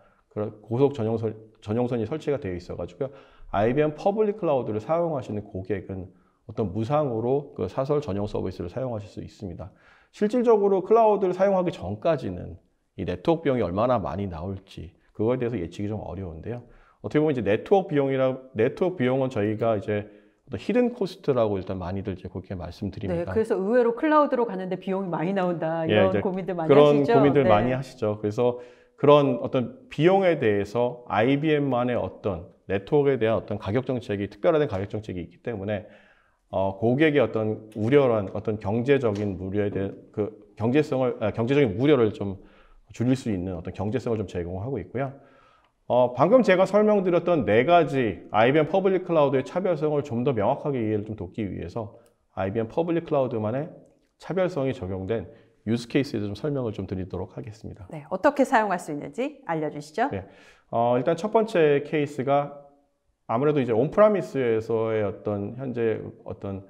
고속 전용선, 전용선이 설치가 되어 있어가지고 IBM 퍼블릭 클라우드를 사용하시는 고객은 어떤 무상으로 그 사설 전용 서비스를 사용하실 수 있습니다. 실질적으로 클라우드를 사용하기 전까지는 이 네트워크 비용이 얼마나 많이 나올지 그거에 대해서 예측이 좀 어려운데요. 어떻게 보면 이제 네트워크 비용이라 네트워크 비용은 저희가 이제 히든 코스트라고 일단 많이들 이제 그렇게 말씀드립니다. 네, 그래서 의외로 클라우드로 가는데 비용이 많이 나온다 예, 이런 예, 고민들 많이 그런 하시죠. 그런 고민들 네. 많이 하시죠. 그래서 그런 어떤 비용에 대해서 IBM만의 어떤 네트워크에 대한 어떤 가격 정책이 특별한 가격 정책이 있기 때문에 어, 고객의 어떤 우려란 어떤 경제적인 우려에 대해그 경제성을 아, 경제적인 우려를 좀 줄일 수 있는 어떤 경제성을 좀 제공하고 있고요. 어, 방금 제가 설명드렸던 네 가지 IBM 퍼블릭 클라우드의 차별성을 좀 더 명확하게 이해를 좀 돕기 위해서 IBM 퍼블릭 클라우드만의 차별성이 적용된 유스 케이스에 대해서 좀 설명을 좀 드리도록 하겠습니다. 네, 어떻게 사용할 수 있는지 알려주시죠. 네, 어, 일단 첫 번째 케이스가 아무래도 이제 온프라미스에서의 어떤 현재 어떤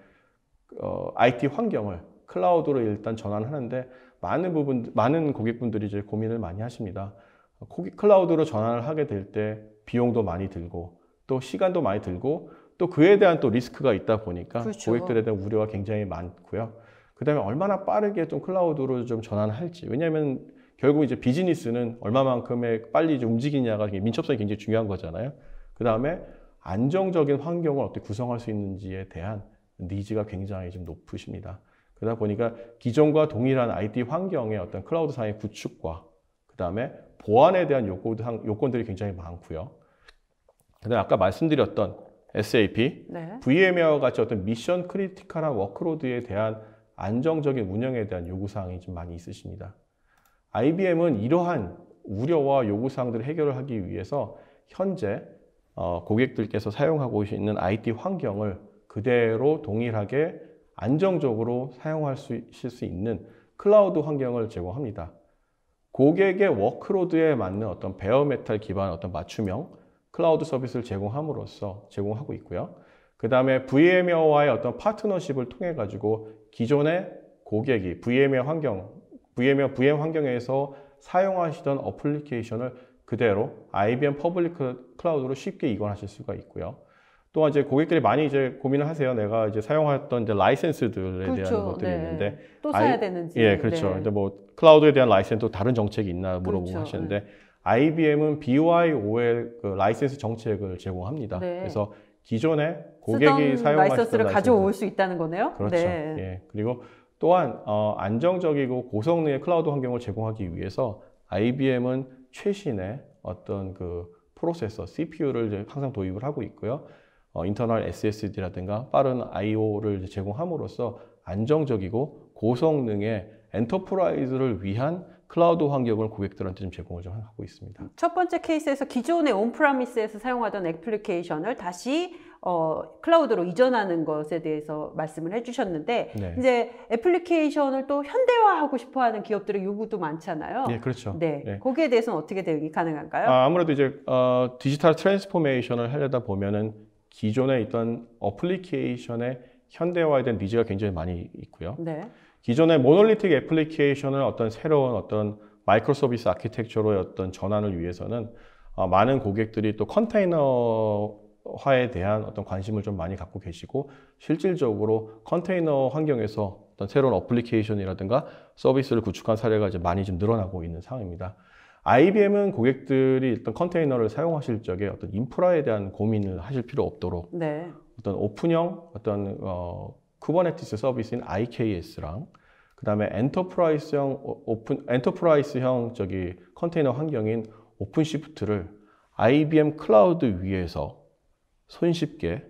어, IT 환경을 클라우드로 일단 전환하는데 많은 부분 많은 고객분들이 이제 고민을 많이 하십니다. 클라우드로 전환을 하게 될 때 비용도 많이 들고 또 시간도 많이 들고 또 그에 대한 또 리스크가 있다 보니까 그렇죠. 고객들에 대한 우려가 굉장히 많고요. 그다음에 얼마나 빠르게 좀 클라우드로 좀 전환할지 왜냐하면 결국 이제 비즈니스는 얼마만큼의 빨리 움직이냐가 민첩성이 굉장히 중요한 거잖아요. 그 다음에 안정적인 환경을 어떻게 구성할 수 있는지에 대한 니즈가 굉장히 좀 높으십니다. 그러다 보니까 기존과 동일한 IT 환경의 어떤 클라우드 상의 구축과 그 다음에 보안에 대한 요건, 들이 굉장히 많고요. 그다음 아까 말씀드렸던 SAP, 네. v m 웨어 같이 어떤 미션 크리티컬한 워크로드에 대한 안정적인 운영에 대한 요구사항이 좀 많이 있으십니다. IBM은 이러한 우려와 요구사항들을 해결 하기 위해서 현재 어, 고객들께서 사용하고 있는 IT 환경을 그대로 동일하게 안정적으로 사용하실 수 있는 클라우드 환경을 제공합니다. 고객의 워크로드에 맞는 어떤 베어메탈 기반 어떤 맞춤형 클라우드 서비스를 제공함으로써 제공하고 있고요. 그 다음에 v m w a 와의 어떤 파트너십을 통해 가지고 기존의 고객이 v m w a 환경, VMware VM 환경에서 사용하시던 어플리케이션을 그대로 IBM 퍼블릭 클라우드로 쉽게 이관하실 수가 있고요. 또한 이제 고객들이 많이 이제 고민을 하세요. 내가 이제 사용했던 이제 라이센스들에 그렇죠. 대한 것들이 네. 있는데 또 사야 아 되는지. 예, 그렇죠. 네. 근데 뭐 클라우드에 대한 라이센스 또 다른 정책이 있나 물어보고 그렇죠. 하시는데 네. IBM은 BYOL 그 라이센스 정책을 제공합니다. 네. 그래서 기존에 고객이 사용하던 라이센스를 가져올 수 있다는 거네요. 그렇죠. 네. 예. 그리고 또한 어, 안정적이고 고성능의 클라우드 환경을 제공하기 위해서 IBM은 최신의 어떤 그 프로세서 CPU를 항상 도입을 하고 있고요. 어, 인터널 SSD라든가 빠른 IO를 제공함으로써 안정적이고 고성능의 엔터프라이즈를 위한 클라우드 환경을 고객들한테 좀 제공을 좀 하고 있습니다. 첫 번째 케이스에서 기존의 온프라미스에서 사용하던 애플리케이션을 다시 어, 클라우드로 이전하는 것에 대해서 말씀을 해주셨는데 네. 이제 애플리케이션을 또 현대화하고 싶어하는 기업들의 요구도 많잖아요. 네, 그렇죠. 네, 네. 거기에 대해서는 어떻게 대응이 가능한가요? 아, 무래도 이제 어, 디지털 트랜스포메이션을 하려다 보면은 기존에 있던 어플리케이션의 현대화에 대한 니즈가 굉장히 많이 있고요. 네. 기존의 모놀리틱 애플리케이션을 어떤 새로운 어떤 마이크로 서비스 아키텍처로의 어떤 전환을 위해서는 어, 많은 고객들이 또 컨테이너 화에 대한 어떤 관심을 좀 많이 갖고 계시고 실질적으로 컨테이너 환경에서 어떤 새로운 어플리케이션이라든가 서비스를 구축한 사례가 이제 많이 좀 늘어나고 있는 상황입니다. IBM은 고객들이 일단 컨테이너를 사용하실 적에 어떤 인프라에 대한 고민을 하실 필요 없도록 네. 어떤 오픈형 어떤 어, 쿠버네티스 서비스인 IKS랑 그다음에 엔터프라이스형 오픈 엔터프라이스형 저기 컨테이너 환경인 오픈시프트를 IBM 클라우드 위에서 손쉽게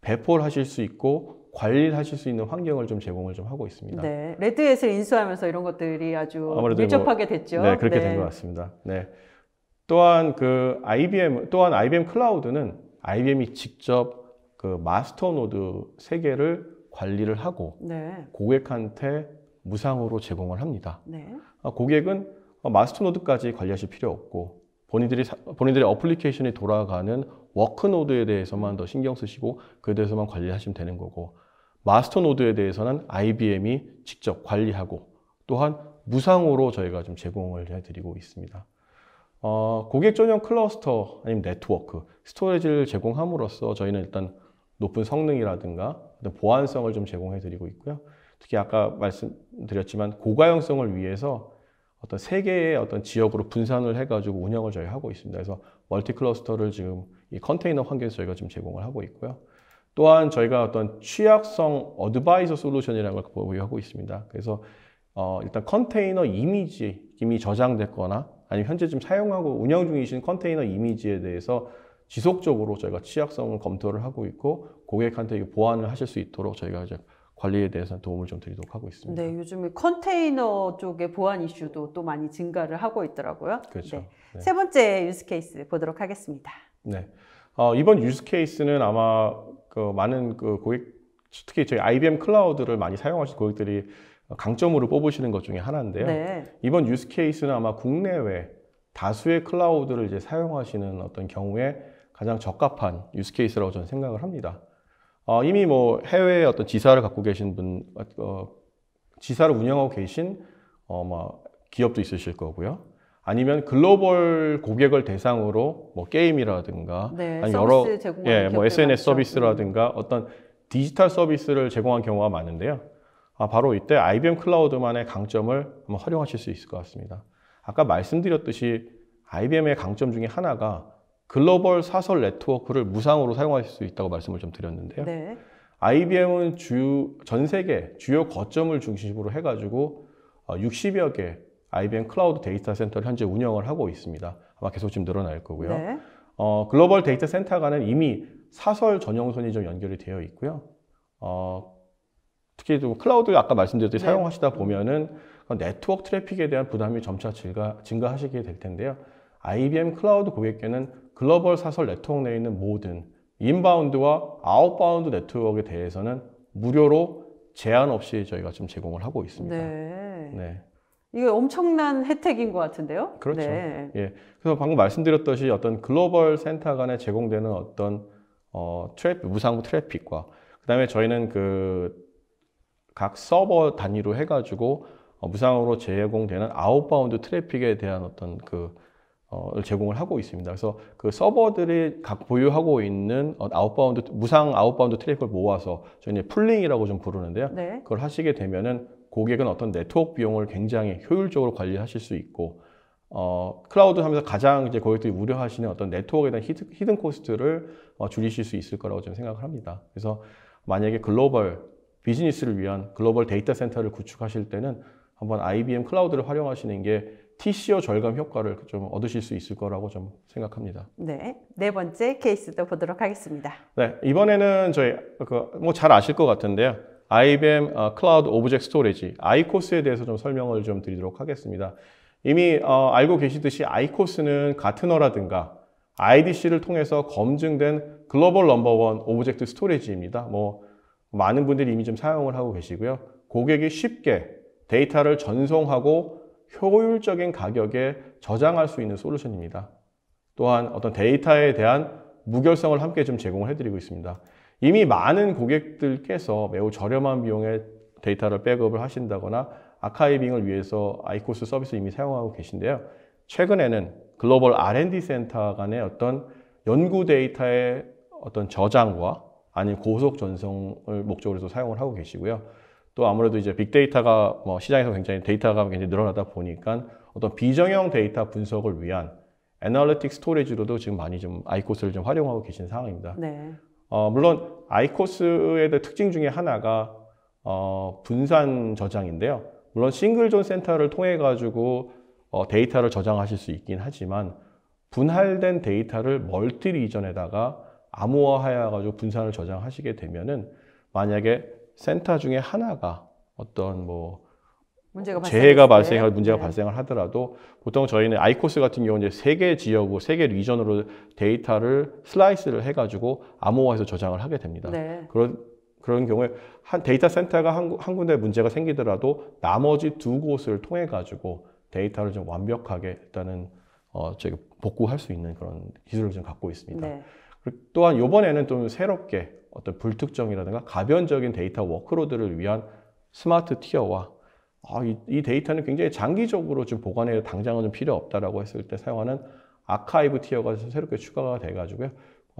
배포를 하실 수 있고 관리를 하실 수 있는 환경을 좀 제공을 좀 하고 있습니다. 네, 레드햇을 인수하면서 이런 것들이 아주 밀접하게 뭐, 됐죠. 네, 그렇게 네. 된것 같습니다. 네. 또한 그 IBM 또한 IBM 클라우드는 IBM이 직접 그 마스터 노드 세 개를 관리를 하고 네. 고객한테 무상으로 제공을 합니다. 네. 아, 고객은 마스터 노드까지 관리하실 필요 없고 본인들이 본인들의 어플리케이션이 돌아가는 워크 노드에 대해서만 더 신경 쓰시고 그에 대해서만 관리하시면 되는 거고 마스터 노드에 대해서는 IBM이 직접 관리하고 또한 무상으로 저희가 좀 제공을 해드리고 있습니다. 어, 고객 전용 클러스터 아니면 네트워크, 스토리지를 제공함으로써 저희는 일단 높은 성능이라든가 보안성을 좀 제공해드리고 있고요. 특히 아까 말씀드렸지만 고가형성을 위해서 어떤 세 개의 어떤 지역으로 분산을 해가지고 운영을 저희 하고 있습니다. 그래서 멀티 클러스터를 지금 이 컨테이너 환경에서 저희가 지금 제공을 하고 있고요. 또한 저희가 어떤 취약성 어드바이저 솔루션이라는 걸 보유하고 있습니다. 그래서 어, 일단 컨테이너 이미지 이미 저장됐거나 아니면 현재 지금 사용하고 운영 중이신 컨테이너 이미지에 대해서 지속적으로 저희가 취약성을 검토를 하고 있고 고객한테 보완을 하실 수 있도록 저희가 이제 관리에 대해서 도움을 좀 드리도록 하고 있습니다. 네, 요즘 컨테이너 쪽의 보안 이슈도 또 많이 증가를 하고 있더라고요. 그렇죠. 네. 네. 세 번째 유스 케이스 보도록 하겠습니다. 네. 어, 이번 유스 케이스는 아마 그 많은 그 고객, 특히 저희 IBM 클라우드를 많이 사용하실 고객들이 강점으로 뽑으시는 것 중에 하나인데요. 네. 이번 유스 케이스는 아마 국내외 다수의 클라우드를 이제 사용하시는 어떤 경우에 가장 적합한 유스 케이스라고 저는 생각을 합니다. 어, 이미 뭐 해외에 어떤 지사를 갖고 계신 분, 어, 지사를 운영하고 계신 어, 뭐 기업도 있으실 거고요. 아니면 글로벌 고객을 대상으로 뭐 게임이라든가 네, 여러 예, 뭐 SNS 많죠. 서비스라든가 음. 어떤 디지털 서비스를 제공한 경우가 많은데요. 아, 바로 이때 IBM 클라우드만의 강점을 한번 활용하실 수 있을 것 같습니다. 아까 말씀드렸듯이 IBM의 강점 중에 하나가 글로벌 사설 네트워크를 무상으로 사용하실 수 있다고 말씀을 좀 드렸는데요. 네. IBM은 주, 전 세계 주요 거점을 중심으로 해가지고 60여 어, 개 IBM 클라우드 데이터 센터를 현재 운영을 하고 있습니다. 아마 계속 지금 늘어날 거고요. 네. 어, 글로벌 데이터 센터가는 이미 사설 전용선이 좀 연결이 되어 있고요. 어, 특히 클라우드 아까 말씀드렸듯이 네. 사용하시다 보면은 네트워크 트래픽에 대한 부담이 점차 증가, 증가하시게 될 텐데요. IBM 클라우드 고객께는 글로벌 사설 네트워크 내에 있는 모든 인바운드와 아웃바운드 네트워크에 대해서는 무료로 제한 없이 저희가 좀 제공을 하고 있습니다. 네. 네. 이게 엄청난 혜택인 것 같은데요? 그렇죠. 네. 예. 그래서 방금 말씀드렸듯이 어떤 글로벌 센터 간에 제공되는 어떤 어, 트래픽, 무상 트래픽과 그다음에 저희는 그 각 서버 단위로 해가지고 어, 무상으로 제공되는 아웃바운드 트래픽에 대한 어떤 그 어, 제공을 하고 있습니다. 그래서 그 서버들이 각 보유하고 있는 어, 아웃바운드 무상 아웃바운드 트래픽을 모아서 저희는 풀링이라고 좀 부르는데요. 네. 그걸 하시게 되면은 고객은 어떤 네트워크 비용을 굉장히 효율적으로 관리하실 수 있고 어, 클라우드 하면서 가장 이제 고객들이 우려하시는 어떤 네트워크에 대한 히드, 히든 코스트를 어, 줄이실 수 있을 거라고 저는 생각을 합니다. 그래서 만약에 글로벌 비즈니스를 위한 글로벌 데이터 센터를 구축하실 때는 한번 IBM 클라우드를 활용하시는 게 TCO 절감 효과를 좀 얻으실 수 있을 거라고 좀 생각합니다. 네, 네 번째 케이스도 보도록 하겠습니다. 네, 이번에는 저희 그 뭐 잘 아실 것 같은데요. IBM 클라우드 오브젝트 스토리지, 아이코스에 대해서 좀 설명을 좀 드리도록 하겠습니다. 이미 어, 알고 계시듯이 아이코스는 가트너라든가 IDC를 통해서 검증된 글로벌 넘버원 오브젝트 스토리지입니다. 뭐 많은 분들이 이미 좀 사용을 하고 계시고요. 고객이 쉽게 데이터를 전송하고 효율적인 가격에 저장할 수 있는 솔루션입니다. 또한 어떤 데이터에 대한 무결성을 함께 좀 제공을 해드리고 있습니다. 이미 많은 고객들께서 매우 저렴한 비용의 데이터를 백업을 하신다거나 아카이빙을 위해서 아이코스 서비스 이미 사용하고 계신데요. 최근에는 글로벌 R&D 센터 간의 어떤 연구 데이터의 어떤 저장과 아니면 고속 전송을 목적으로 해 사용을 하고 계시고요. 또 아무래도 이제 빅데이터가 뭐 시장에서 굉장히 데이터가 굉장히 늘어나다 보니까 어떤 비정형 데이터 분석을 위한 애널리틱 스토리지로도 지금 많이 좀 아이코스를 좀 활용하고 계신 상황입니다. 네. 어, 물론 아이코스의 특징 중에 하나가 어, 분산 저장인데요. 물론 싱글존 센터를 통해 가지고 어, 데이터를 저장하실 수 있긴 하지만 분할된 데이터를 멀티 리전에다가 암호화하 가지고 분산을 저장하시게 되면은 만약에 센터 중에 하나가 어떤 뭐 문제가 어, 재해가 발생할 문제가 네. 발생을 하더라도 보통 저희는 아이코스 같은 경우는 이제 세개 지역으로 세개 리전으로 데이터를 슬라이스를 해가지고 암호화해서 저장을 하게 됩니다. 네. 그런 그런 경우에 한 데이터 센터가 한, 한 군데 문제가 생기더라도 나머지 두 곳을 통해 가지고 데이터를 좀 완벽하게 일단은 어, 저희 복구할 수 있는 그런 기술을 좀 갖고 있습니다. 네. 또한 이번에는 좀 새롭게 어떤 불특정이라든가 가변적인 데이터 워크로드를 위한 스마트 티어와 아, 이, 이, 데이터는 굉장히 장기적으로 좀 보관해 당장은 좀 필요 없다라고 했을 때 사용하는 아카이브 티어가 새롭게 추가가 돼가지고요.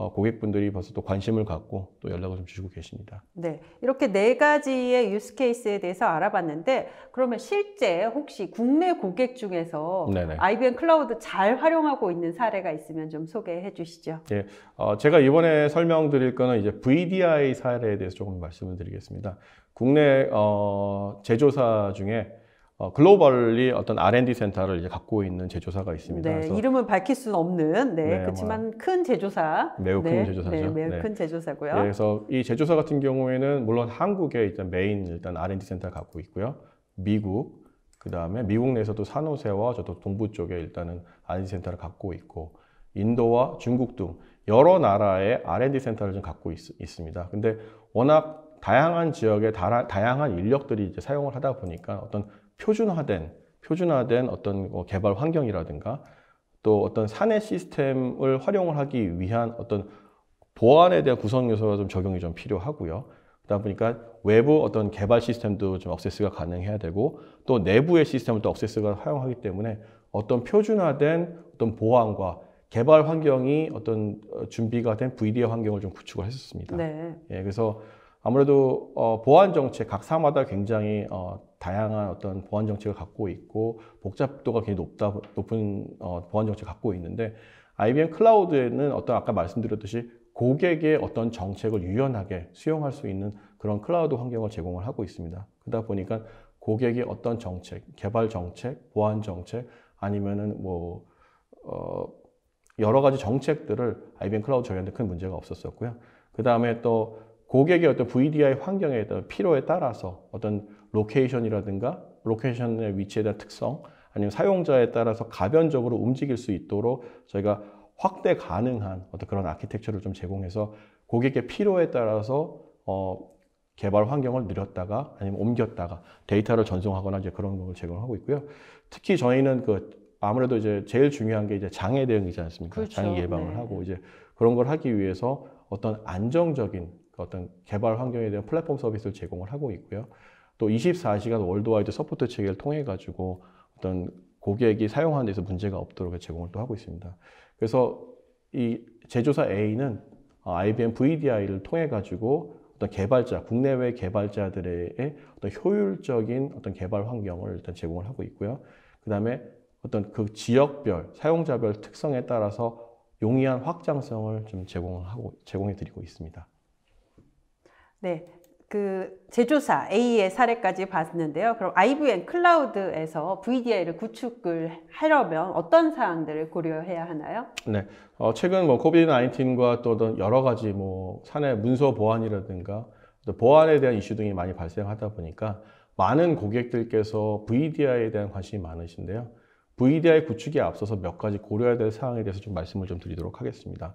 어, 고객분들이 벌써 또 관심을 갖고 또 연락을 좀 주시고 계십니다. 네, 이렇게 네 가지의 유스케이스에 대해서 알아봤는데 그러면 실제 혹시 국내 고객 중에서 네네. IBM 클라우드 잘 활용하고 있는 사례가 있으면 좀 소개해 주시죠. 네. 어, 제가 이번에 설명드릴 거는 이제 VDI 사례에 대해서 조금 말씀을 드리겠습니다. 국내 어, 제조사 중에 어, 글로벌리 어떤 R&D 센터를 이제 갖고 있는 제조사가 있습니다. 네, 이름은 밝힐 수는 없는, 네, 네 그렇지만 큰 제조사. 매우 네, 큰 제조사죠. 네, 매우 네. 큰 제조사고요. 예, 그래서 이 제조사 같은 경우에는 물론 한국에 일단 메인 일단 R&D 센터를 갖고 있고요. 미국, 그 다음에 미국 내에서도 산호세와 저도 동부 쪽에 일단은 R&D 센터를 갖고 있고, 인도와 중국 등 여러 나라의 R&D 센터를 좀 갖고 있, 습니다 근데 워낙 다양한 지역의 다라, 다양한 인력들이 이제 사용을 하다 보니까 어떤 표준화된 표준화된 어떤 뭐 개발 환경이라든가 또 어떤 사내 시스템을 활용을 하기 위한 어떤 보안에 대한 구성 요소가 좀 적용이 좀 필요하고요. 그러다 보니까 외부 어떤 개발 시스템도 좀 억세스가 가능해야 되고 또 내부의 시스템을 또 억세스가 사용하기 때문에 어떤 표준화된 어떤 보안과 개발 환경이 어떤 어, 준비가 된 VDA 환경을 좀 구축을 했었습니다. 네. 예, 그래서 아무래도 어, 보안 정책 각 사마다 굉장히 어, 다양한 어떤 보안 정책을 갖고 있고 복잡도가 굉장히 높다 높은 어, 보안 정책을 갖고 있는데 IBM 클라우드에는 어떤 아까 말씀드렸듯이 고객의 어떤 정책을 유연하게 수용할 수 있는 그런 클라우드 환경을 제공을 하고 있습니다. 그러다 보니까 고객이 어떤 정책, 개발 정책, 보안 정책 아니면은 뭐 어, 여러 가지 정책들을 IBM 클라우드 저희한테 큰 문제가 없었었고요. 그 다음에 또 고객의 어떤 VDI 환경에 따른 필요에 따라서 어떤 로케이션이라든가 로케이션의 위치에 대한 특성 아니면 사용자에 따라서 가변적으로 움직일 수 있도록 저희가 확대 가능한 어떤 그런 아키텍처를 좀 제공해서 고객의 필요에 따라서 어, 개발 환경을 늘렸다가 아니면 옮겼다가 데이터를 전송하거나 이제 그런 걸 제공하고 있고요. 특히 저희는 그 아무래도 이제 제일 중요한 게 이제 장애 대응이지 않습니까? 그렇죠. 장애 예방을 네. 하고 이제 그런 걸 하기 위해서 어떤 안정적인 어떤 개발 환경에 대한 플랫폼 서비스를 제공을 하고 있고요. 또 24시간 월드와이드 서포트 체계를 통해 가지고 어떤 고객이 사용하는 데서 문제가 없도록 제공을 또 하고 있습니다. 그래서 이 제조사 A는 어, IBM VDI를 통해 가지고 어떤 개발자, 국내외 개발자들의 어떤 효율적인 어떤 개발 환경을 일단 제공을 하고 있고요. 그 다음에 어떤 그 지역별, 사용자별 특성에 따라서 용이한 확장성을 좀 제공하고, 제공해 드리고 있습니다. 네. 그 제조사 A의 사례까지 봤는데요. 그럼 IBM 클라우드에서 VDI를 구축을 하려면 어떤 사항들을 고려해야 하나요? 네, 어, 최근 뭐 코비드 19과 또 여러 가지 뭐 사내 문서 보안이라든가 또 보안에 대한 이슈 등이 많이 발생하다 보니까 많은 고객들께서 VDI에 대한 관심이 많으신데요. VDI 구축에 앞서서 몇 가지 고려해야 될 사항에 대해서 좀 말씀을 좀 드리도록 하겠습니다.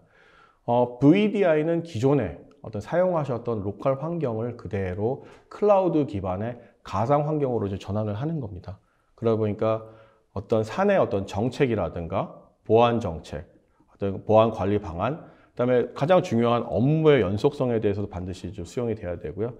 어, VDI는 기존에 어떤 사용하셨던 로컬 환경을 그대로 클라우드 기반의 가상 환경으로 이제 전환을 하는 겁니다. 그러다 보니까 어떤 산의 어떤 정책이라든가 보안 정책, 어떤 보안 관리 방안, 그다음에 가장 중요한 업무의 연속성에 대해서도 반드시 좀 수용이 돼야 되고요.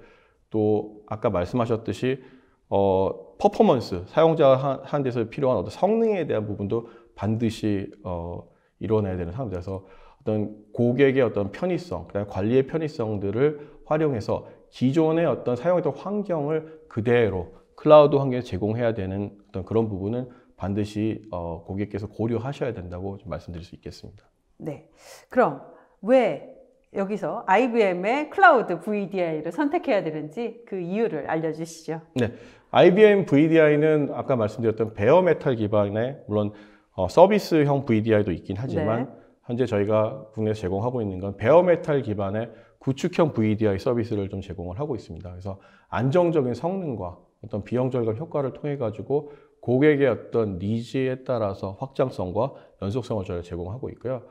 또 아까 말씀하셨듯이 어, 퍼포먼스, 사용자가 데서 필요한 어떤 성능에 대한 부분도 반드시 어, 이뤄내야 되는 상황이라서 어떤 고객의 어떤 편의성, 그다음에 관리의 편의성들을 활용해서 기존의 어떤 사용했던 환경을 그대로 클라우드 환경에 제공해야 되는 어떤 그런 부분은 반드시 어, 고객께서 고려하셔야 된다고 말씀드릴 수 있겠습니다. 네. 그럼 왜 여기서 IBM의 클라우드 VDI를 선택해야 되는지 그 이유를 알려주시죠. 네. IBM VDI는 아까 말씀드렸던 베어 메탈 기반의 물론 어, 서비스형 VDI도 있긴 하지만 네. 현재 저희가 국내에서 제공하고 있는 건 베어메탈 기반의 구축형 VDI 서비스를 좀 제공을 하고 있습니다. 그래서 안정적인 성능과 어떤 비용 적감 효과를 통해 가지고 고객의 어떤 니즈에 따라서 확장성과 연속성을 저희가 제공하고 있고요.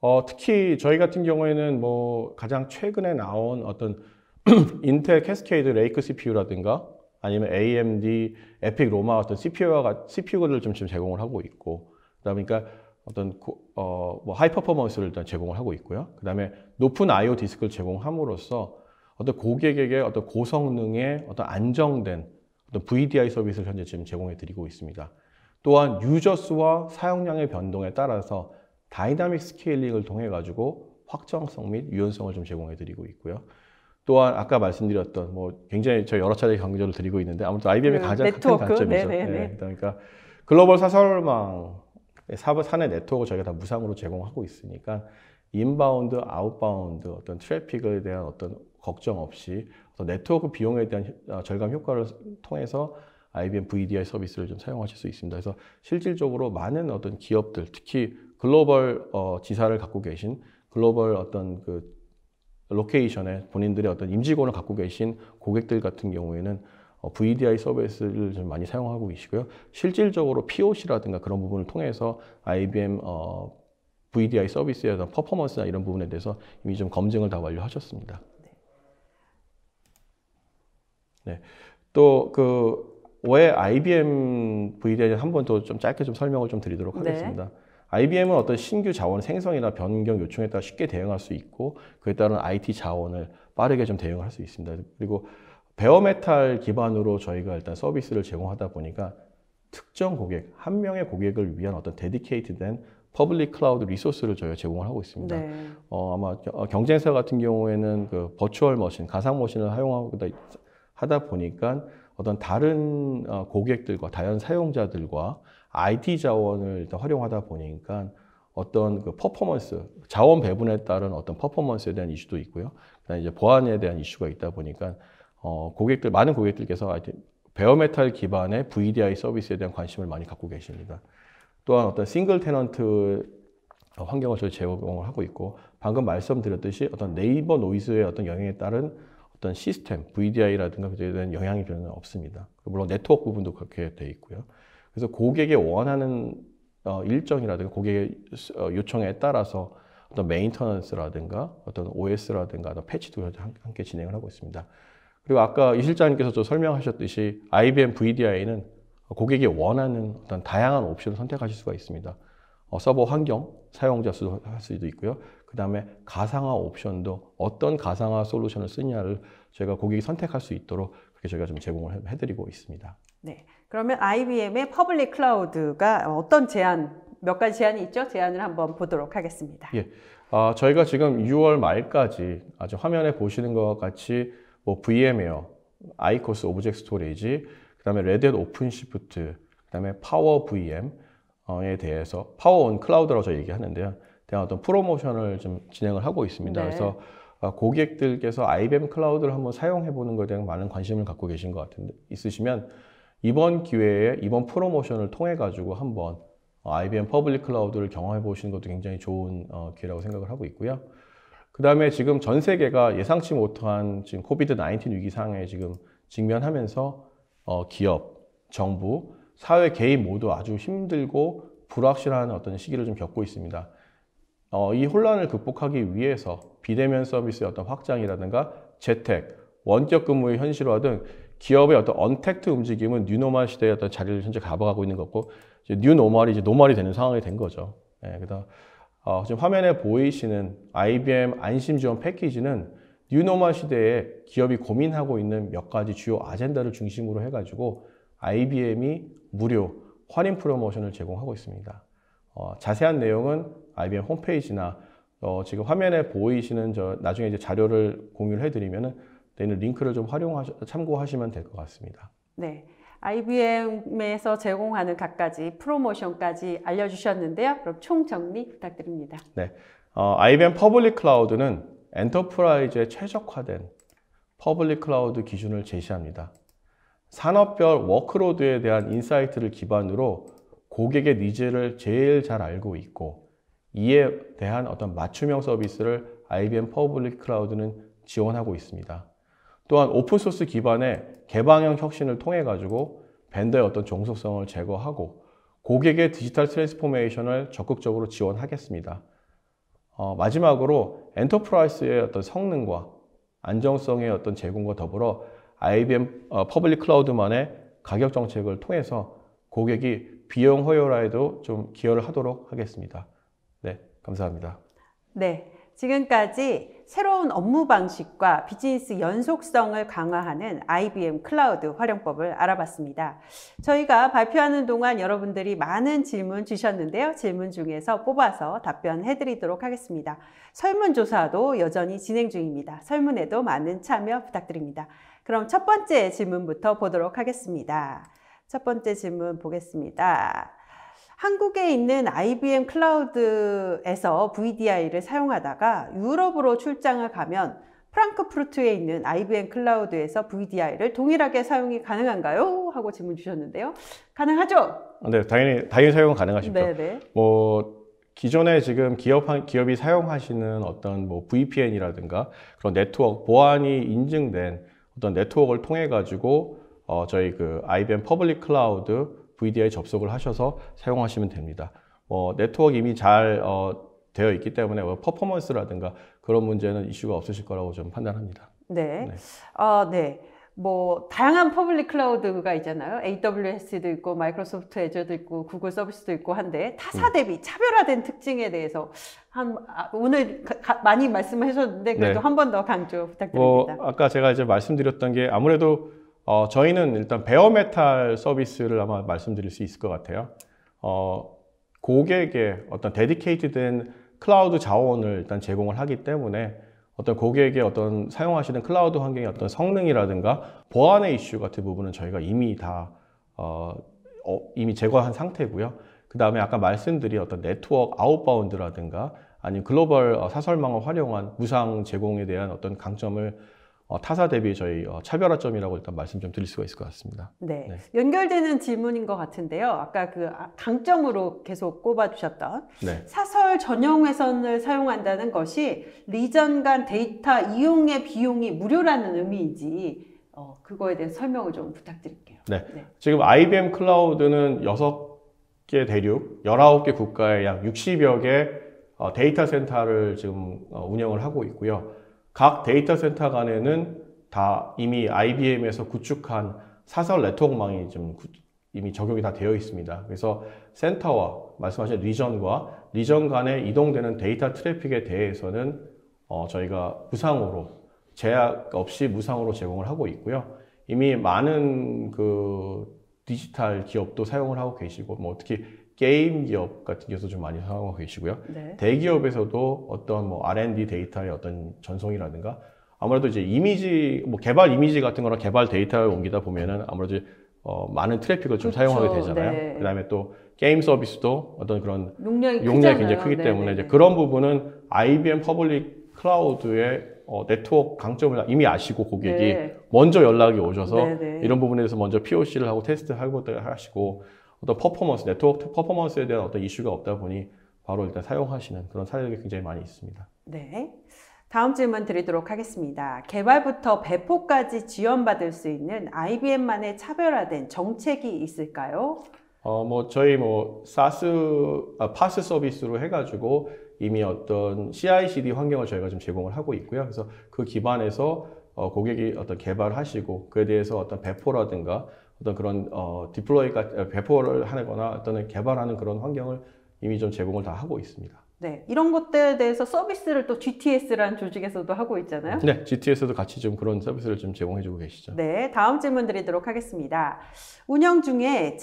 어, 특히 저희 같은 경우에는 뭐 가장 최근에 나온 어떤 [clears throat] 인텔 캐스케이드 레이크 CPU라든가 아니면 AMD 에픽 로마 어떤 CPU와 CPU를 좀 지금 제공을 하고 있고 그다음에 그러니까 어떤 어, 뭐 하이 퍼포먼스를 일단 제공을 하고 있고요. 그 다음에 높은 I/O 디스크를 제공함으로써 어떤 고객에게 어떤 고성능의 어떤 안정된 어떤 VDI 서비스를 현재 지금 제공해 드리고 있습니다. 또한 유저 수와 사용량의 변동에 따라서 다이나믹 스케일링을 통해 가지고 확정성 및 유연성을 좀 제공해 드리고 있고요. 또한 아까 말씀드렸던 뭐 굉장히 저 여러 차례 강조를 드리고 있는데 아무튼 IBM의 음, 가장 큰 단점이죠. 네, 네, 네. 네, 그러니까 글로벌 사설망 사내 네트워크 저희가 다 무상으로 제공하고 있으니까 인바운드, 아웃바운드 어떤 트래픽에 대한 어떤 걱정 없이 어떤 네트워크 비용에 대한 어, 절감 효과를 통해서 IBM VDI 서비스를 좀 사용하실 수 있습니다. 그래서 실질적으로 많은 어떤 기업들, 특히 글로벌 어, 지사를 갖고 계신 글로벌 어떤 그 로케이션에 본인들의 어떤 임직원을 갖고 계신 고객들 같은 경우에는 어, VDI 서비스를 좀 많이 사용하고 계시고요. 실질적으로 POC라든가 그런 부분을 통해서 IBM 어, VDI 서비스의 어떤 퍼포먼스나 이런 부분에 대해서 이미 좀 검증을 다 완료하셨습니다. 네. 네. 또그 왜 IBM VDI에 한번 더 좀 짧게 좀 설명을 좀 드리도록 네. 하겠습니다. 네. IBM은 어떤 신규 자원 생성이나 변경 요청에 따라 쉽게 대응할 수 있고 그에 따른 IT 자원을 빠르게 좀 대응할 수 있습니다. 그리고 베어메탈 기반으로 저희가 일단 서비스를 제공하다 보니까 특정 고객, 한 명의 고객을 위한 어떤 데디케이트된 퍼블릭 클라우드 리소스를 저희가 제공을 하고 있습니다. 네. 어, 아마 어, 경쟁사 같은 경우에는 그 버추얼 머신, 가상 머신을 사용하다 하다 보니까 어떤 다른 어, 고객들과 다른 사용자들과 IT 자원을 일단 활용하다 보니까 어떤 그 퍼포먼스, 자원 배분에 따른 어떤 퍼포먼스에 대한 이슈도 있고요. 그다음에 이제 보안에 대한 이슈가 있다 보니까 어, 고객들 많은 고객들께서 베어메탈 기반의 VDI 서비스에 대한 관심을 많이 갖고 계십니다. 또한 어떤 싱글 테넌트 어, 환경을 저희 제공을 하고 있고 방금 말씀드렸듯이 어떤 네이버 노이즈의 어떤 영향에 따른 어떤 시스템 VDI라든가 그에 대한 영향이 별로 없습니다. 물론 네트워크 부분도 그렇게 돼 있고요. 그래서 고객의 원하는 어, 일정이라든가 고객의 어, 요청에 따라서 어떤 메인터넌스라든가 어떤 OS라든가 어떤 패치도 함께 진행을 하고 있습니다. 그리고 아까 이 실장님께서도 설명하셨듯이 IBM VDI는 고객이 원하는 어떤 다양한 옵션을 선택하실 수가 있습니다. 어, 서버 환경, 사용자 수도 할 수도 있고요. 그 다음에 가상화 옵션도 어떤 가상화 솔루션을 쓰냐를 저희가 고객이 선택할 수 있도록 그렇게 저희가 좀 제공을 해드리고 있습니다. 네. 그러면 IBM의 퍼블릭 클라우드가 어떤 제안, 몇 가지 제안이 있죠? 제안을 한번 보도록 하겠습니다. 예. 어, 저희가 지금 6월 말까지 아주 화면에 보시는 것 같이 뭐 VM웨어, 아이코스 오브젝트 스토리지, 그 다음에 레드햇 오픈 시프트, 그 다음에 파워 VM에 대해서 파워 온 클라우드라고 저희 얘기하는데요. 대한 어떤 프로모션을 좀 진행을 하고 있습니다. 네. 그래서 어, 고객들께서 IBM 클라우드를 한번 사용해 보는 것에 대한 많은 관심을 갖고 계신 것 같은데 있으시면 이번 기회에 이번 프로모션을 통해 가지고 한번 어, IBM 퍼블릭 클라우드를 경험해 보시는 것도 굉장히 좋은 어, 기회라고 생각을 하고 있고요. 그 다음에 지금 전 세계가 예상치 못한 지금 코비드 19 위기 상황에 지금 직면하면서 어, 기업, 정부, 사회 개인 모두 아주 힘들고 불확실한 어떤 시기를 좀 겪고 있습니다. 어, 이 혼란을 극복하기 위해서 비대면 서비스의 어떤 확장이라든가 재택, 원격 근무의 현실화 등 기업의 어떤 언택트 움직임은 뉴노멀 시대의 어떤 자리를 현재 가버가고 있는 것고 뉴노멀이 이제 노멀이 되는 상황이 된 거죠. 예, 그다 어, 지금 화면에 보이시는 IBM 안심 지원 패키지는 뉴노멀 시대에 기업이 고민하고 있는 몇 가지 주요 아젠다를 중심으로 해가지고 IBM이 무료 할인 프로모션을 제공하고 있습니다. 어, 자세한 내용은 IBM 홈페이지나 어, 지금 화면에 보이시는 저 나중에 이제 자료를 공유를 해드리면은 되는 링크를 좀활용하 참고하시면 될 것 같습니다. 네. IBM에서 제공하는 각가지 프로모션까지 알려주셨는데요. 그럼 총정리 부탁드립니다. 네, 어, IBM 퍼블릭 클라우드는 엔터프라이즈에 최적화된 퍼블릭 클라우드 기준을 제시합니다. 산업별 워크로드에 대한 인사이트를 기반으로 고객의 니즈를 제일 잘 알고 있고 이에 대한 어떤 맞춤형 서비스를 IBM 퍼블릭 클라우드는 지원하고 있습니다. 또한 오픈소스 기반의 개방형 혁신을 통해 가지고 밴더의 어떤 종속성을 제거하고 고객의 디지털 트랜스포메이션을 적극적으로 지원하겠습니다. 어, 마지막으로 엔터프라이스의 어떤 성능과 안정성의 어떤 제공과 더불어 IBM 어, 퍼블릭 클라우드만의 가격 정책을 통해서 고객이 비용 허용화에도 좀 기여를 하도록 하겠습니다. 네, 감사합니다. 네, 지금까지 새로운 업무 방식과 비즈니스 연속성을 강화하는 IBM 클라우드 활용법을 알아봤습니다. 저희가 발표하는 동안 여러분들이 많은 질문 주셨는데요. 질문 중에서 뽑아서 답변해 드리도록 하겠습니다. 설문조사도 여전히 진행 중입니다. 설문에도 많은 참여 부탁드립니다. 그럼 첫 번째 질문부터 보도록 하겠습니다. 첫 번째 질문 보겠습니다. 한국에 있는 IBM 클라우드에서 VDI를 사용하다가 유럽으로 출장을 가면 프랑크푸르트에 있는 IBM 클라우드에서 VDI를 동일하게 사용이 가능한가요? 하고 질문 주셨는데요. 가능하죠? 아, 네, 당연히 당연히 사용은 가능하십니다. 네네. 네. 뭐 기존에 지금 기업 기업이 사용하시는 어떤 뭐 VPN이라든가 그런 네트워크 보안이 인증된 어떤 네트워크를 통해 가지고 어, 저희 그 IBM 퍼블릭 클라우드 VDI 접속을 하셔서 사용하시면 됩니다. 어, 네트워크 이미 잘 어, 되어 있기 때문에 뭐 퍼포먼스라든가 그런 문제는 이슈가 없으실 거라고 좀 판단합니다. 네. 네. 어, 네. 뭐 다양한 퍼블릭 클라우드가 있잖아요. AWS도 있고 마이크로소프트 애저도 있고 구글 서비스도 있고 한데 타사 음. 대비 차별화된 특징에 대해서 한 아, 오늘 많이 말씀을 하셨는데 그래도 네. 한번 더 강조 부탁드립니다. 어, 아까 제가 이제 말씀드렸던 게 아무래도 어, 저희는 일단 베어메탈 서비스를 아마 말씀드릴 수 있을 것 같아요. 어, 고객의 어떤 데디케이트된 클라우드 자원을 일단 제공을 하기 때문에 어떤 고객의 어떤 사용하시는 클라우드 환경의 어떤 성능이라든가 보안의 이슈 같은 부분은 저희가 이미 다 어, 어, 이미 제거한 상태고요. 그 다음에 아까 말씀드린 어떤 네트워크 아웃바운드라든가 아니면 글로벌 어, 사설망을 활용한 무상 제공에 대한 어떤 강점을 어, 타사 대비 저희 어, 차별화점이라고 일단 말씀 좀 드릴 수가 있을 것 같습니다. 네. 네. 연결되는 질문인 것 같은데요. 아까 그 아, 강점으로 계속 꼽아주셨던 네. 사설 전용 회선을 사용한다는 것이 리전 간 데이터 이용의 비용이 무료라는 의미인지 어, 그거에 대해 설명을 좀 부탁드릴게요. 네. 네. 지금 IBM 클라우드는 여개 대륙, 열아개 국가에 약 60여 개 어, 데이터 센터를 지금 어, 운영을 하고 있고요. 각 데이터 센터 간에는 다 이미 IBM에서 구축한 사설 네트워크망이 좀 이미 적용이 다 되어 있습니다. 그래서 센터와 말씀하신 리전과 리전 간에 이동되는 데이터 트래픽에 대해서는 어, 저희가 무상으로 제약 없이 무상으로 제공을 하고 있고요. 이미 많은 그 디지털 기업도 사용을 하고 계시고 뭐 특히 게임 기업 같은 데서 좀 많이 사용하고 계시고요. 네. 대기업에서도 어떤 뭐 R&D 데이터의 어떤 전송이라든가 아무래도 이제 이미지 뭐 개발 이미지 같은 거랑 개발 데이터를 옮기다 보면은 아무래도 어, 많은 트래픽을 좀 그렇죠. 사용하게 되잖아요. 네. 그다음에 또 게임 서비스도 어떤 그런 용량이, 용량이 굉장히 크기 네, 때문에 네, 이제 네. 그런 부분은 IBM 퍼블릭 클라우드의 어, 네트워크 강점을 이미 아시고 고객이 네. 먼저 연락이 오셔서 네 이런 부분에 대해서 먼저 POC를 하고 테스트하고 하시고 어떤 퍼포먼스, 네트워크 퍼포먼스에 대한 어떤 이슈가 없다 보니 바로 일단 사용하시는 그런 사례들이 굉장히 많이 있습니다. 네. 다음 질문 드리도록 하겠습니다. 개발부터 배포까지 지원받을 수 있는 IBM만의 차별화된 정책이 있을까요? 어, 뭐, 저희 뭐, 사스, 아, 파스 서비스로 해가지고 이미 어떤 CI/CD 환경을 저희가 지금 제공을 하고 있고요. 그래서 그 기반에서 어, 고객이 어떤 개발하시고 그에 대해서 어떤 배포라든가 어떤 그런 어, 디플로이가 어, 배포를 하거나 어떤 개발하는 그런 환경을 이미 좀 제공을 다 하고 있습니다. 네, 이런 것들에 대해서 서비스를 또 GTS라는 조직에서도 하고 있잖아요. 네, GTS도 같이 좀 그런 서비스를 좀 제공해주고 계시죠. 네, 다음 질문 드리도록 하겠습니다. 운영 중에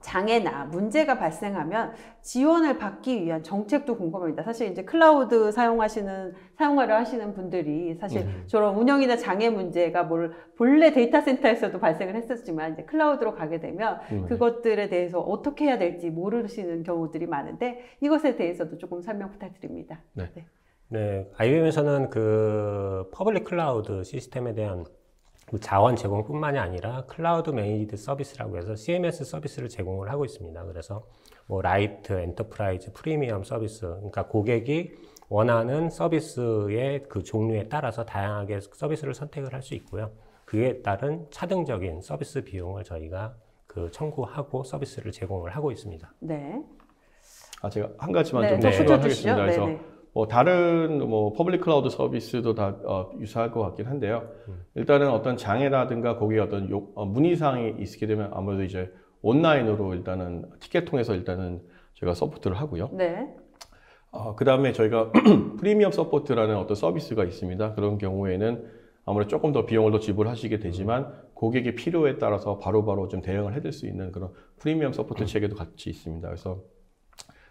장애나 문제가 발생하면 지원을 받기 위한 정책도 궁금합니다. 사실 이제 클라우드 사용하시는 사용화를 하시는 분들이 사실 음. 저런 운영이나 장애 문제가 뭘 본래 데이터 센터에서도 발생을 했었지만 이제 클라우드로 가게 되면 음. 그것들에 대해서 어떻게 해야 될지 모르시는 경우들이 많은데 이것에 대해서도 조금 설명 부탁드립니다. 네. 네. 네, IBM에서는 그 퍼블릭 클라우드 시스템에 대한 뭐 자원 제공뿐만이 아니라 클라우드 매니지드 서비스라고 해서 CMS 서비스를 제공을 하고 있습니다. 그래서 뭐 라이트, 엔터프라이즈, 프리미엄 서비스 그러니까 고객이 원하는 서비스의 그 종류에 따라서 다양하게 서비스를 선택을 할 수 있고요. 그에 따른 차등적인 서비스 비용을 저희가 그 청구하고 서비스를 제공을 하고 있습니다. 네. 아 제가 한 가지만 네, 좀 네. 추가하겠습니다. 네. 그래서 뭐 다른 뭐 퍼블릭 클라우드 서비스도 다 어, 유사할 것 같긴 한데요. 음. 일단은 어떤 장애라든가 거기 어떤 요, 어, 문의사항이 있게 되면 아무래도 이제 온라인으로 일단은 티켓 통해서 일단은 저희가 서포트를 하고요. 네. 어, 그 다음에 저희가 [clears throat] 프리미엄 서포트라는 어떤 서비스가 있습니다. 그런 경우에는 아무래도 조금 더 비용을 더 지불하시게 되지만 음. 고객의 필요에 따라서 바로바로 바로 좀 대응을 해줄 수 있는 그런 프리미엄 서포트 음. 체계도 같이 있습니다. 그래서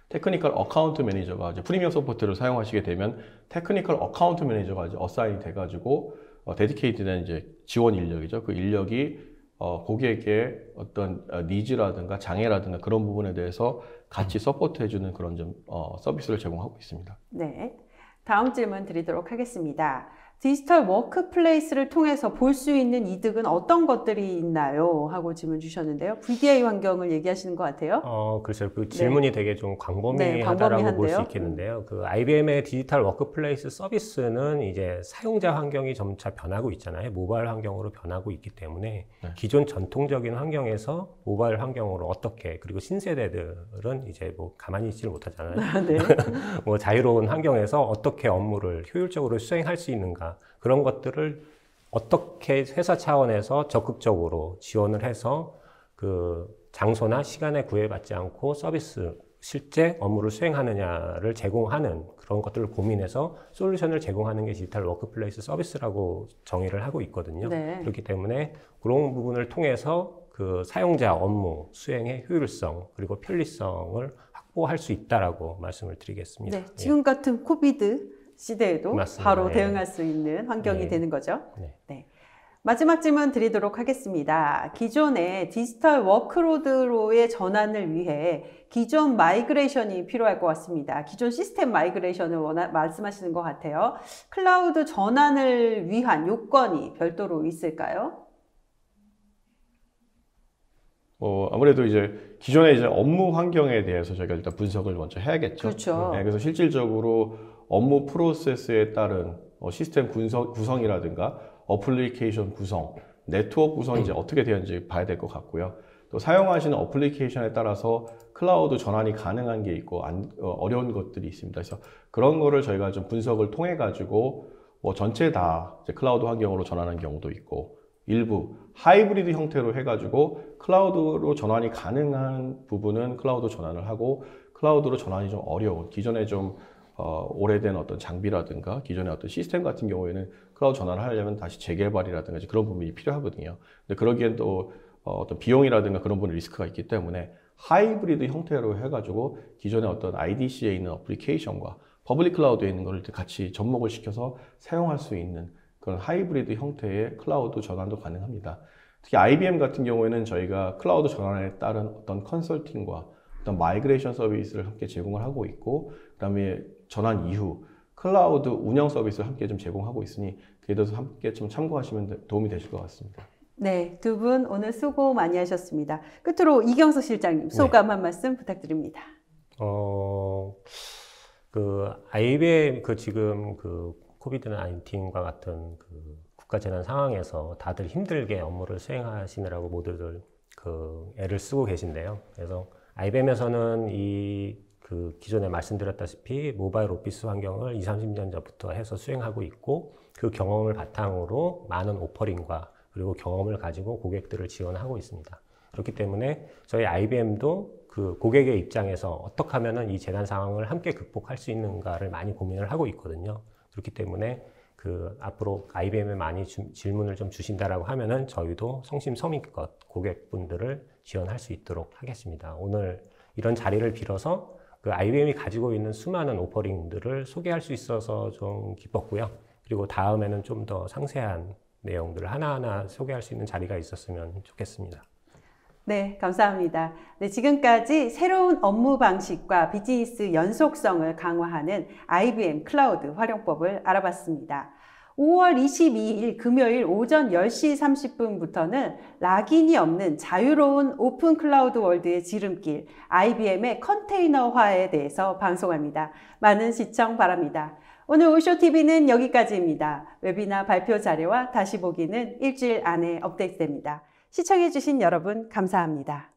테크니컬 어카운트 매니저가 이제 프리미엄 서포트를 사용하시게 되면 테크니컬 어카운트 매니저가 이제 어사인이 돼가지고 어, 데디케이트된 이제 지원 인력이죠. 그 인력이 어, 고객의 어떤 어, 니즈라든가 장애라든가 그런 부분에 대해서 같이 서포트해주는 그런 좀 어, 서비스를 제공하고 있습니다. 네. 다음 질문 드리도록 하겠습니다. 디지털 워크플레이스를 통해서 볼 수 있는 이득은 어떤 것들이 있나요? 하고 질문 주셨는데요. VDI 환경을 얘기하시는 것 같아요. 어, 글쎄요. 그렇죠. 그 네. 질문이 네. 되게 좀 광범위하다라고 네, 볼수 있겠는데요. 그 IBM의 디지털 워크플레이스 서비스는 이제 사용자 환경이 점차 변하고 있잖아요. 모바일 환경으로 변하고 있기 때문에 네. 기존 전통적인 환경에서 모바일 환경으로 어떻게 그리고 신세대들은 이제 뭐 가만히 있지를 못하잖아요. [laughs] 네. [laughs] 뭐 자유로운 환경에서 어떻게 업무를 효율적으로 수행할 수 있는가 그런 것들을 어떻게 회사 차원에서 적극적으로 지원을 해서 그 장소나 시간에 구애받지 않고 서비스 실제 업무를 수행하느냐를 제공하는 그런 것들을 고민해서 솔루션을 제공하는 게 디지털 워크플레이스 서비스라고 정의를 하고 있거든요. 네. 그렇기 때문에 그런 부분을 통해서 그 사용자 업무 수행의 효율성 그리고 편리성을 확보할 수 있다라고 말씀을 드리겠습니다. 네, 지금 같은 코비드 시대에도 맞습니다. 바로 네. 대응할 수 있는 환경이 네. 되는 거죠. 네. 네. 마지막 질문 드리도록 하겠습니다. 기존의 디지털 워크로드로의 전환을 위해 기존 마이그레이션이 필요할 것 같습니다. 기존 시스템 마이그레이션을 원하, 말씀하시는 것 같아요. 클라우드 전환을 위한 요건이 별도로 있을까요? 어, 아무래도 이제 기존의 이제 업무 환경에 대해서 저희가 일단 분석을 먼저 해야겠죠. 그렇죠. 네, 그래서 실질적으로 업무 프로세스에 따른 어, 시스템 구성, 구성이라든가 어플리케이션 구성, 네트워크 구성이 이제 어떻게 되는지 봐야 될 것 같고요. 또 사용하시는 어플리케이션에 따라서 클라우드 전환이 가능한 게 있고 안, 어, 려운 것들이 있습니다. 그래서 그런 거를 저희가 좀 분석을 통해 가지고 뭐 전체 다 클라우드 환경으로 전환한 경우도 있고 일부 하이브리드 형태로 해가지고 클라우드로 전환이 가능한 부분은 클라우드 전환을 하고 클라우드로 전환이 좀 어려운 기존에 좀 어, 오래된 어떤 장비라든가 기존의 어떤 시스템 같은 경우에는 클라우드 전환을 하려면 다시 재개발이라든가 그런 부분이 필요하거든요. 근데 그러기엔 또 어, 떤 비용이라든가 그런 부분 리스크가 있기 때문에 하이브리드 형태로 해가지고 기존의 어떤 IDC에 있는 어플리케이션과 퍼블릭 클라우드에 있는 것을 같이 접목을 시켜서 사용할 수 있는 그런 하이브리드 형태의 클라우드 전환도 가능합니다. 특히 IBM 같은 경우에는 저희가 클라우드 전환에 따른 어떤 컨설팅과 어떤 마이그레이션 서비스를 함께 제공을 하고 있고 그다음에 전환 이후 클라우드 운영 서비스를 함께 좀 제공하고 있으니 그에 도서 함께 좀 참고하시면 도움이 되실 것 같습니다. 네, 두 분 오늘 수고 많이 하셨습니다. 끝으로 이경석 실장님 네. 소감 네. 한 말씀 부탁드립니다. 어, 그 IBM 그 지금 그 코비드 19과 같은 그 국가 재난 상황에서 다들 힘들게 업무를 수행하시느라고 모두들 그 애를 쓰고 계신데요. 그래서 IBM에서는 이그 기존에 말씀드렸다시피 모바일 오피스 환경을 20, 30년 전부터 해서 수행하고 있고 그 경험을 바탕으로 많은 오퍼링과 그리고 경험을 가지고 고객들을 지원하고 있습니다. 그렇기 때문에 저희 IBM도 그 고객의 입장에서 어떻게 하면은 이 재난 상황을 함께 극복할 수 있는가를 많이 고민을 하고 있거든요. 그렇기 때문에 그 앞으로 IBM에 많이 주, 질문을 좀 주신다라고 하면은 저희도 성심성의껏 고객분들을 지원할 수 있도록 하겠습니다. 오늘 이런 자리를 빌어서 그 IBM이 가지고 있는 수많은 오퍼링들을 소개할 수 있어서 좀 기뻤고요. 그리고 다음에는 좀 더 상세한 내용들을 하나하나 소개할 수 있는 자리가 있었으면 좋겠습니다. 네, 감사합니다. 네, 지금까지 새로운 업무 방식과 비즈니스 연속성을 강화하는 IBM 클라우드 활용법을 알아봤습니다. 5월 22일 금요일 오전 10시 30분부터는 락인이 없는 자유로운 오픈 클라우드 월드의 지름길 IBM의 컨테이너화에 대해서 방송합니다. 많은 시청 바랍니다. 오늘 오쇼TV는 여기까지입니다. 웨비나 발표 자료와 다시 보기는 일주일 안에 업데이트됩니다. 시청해주신 여러분 감사합니다.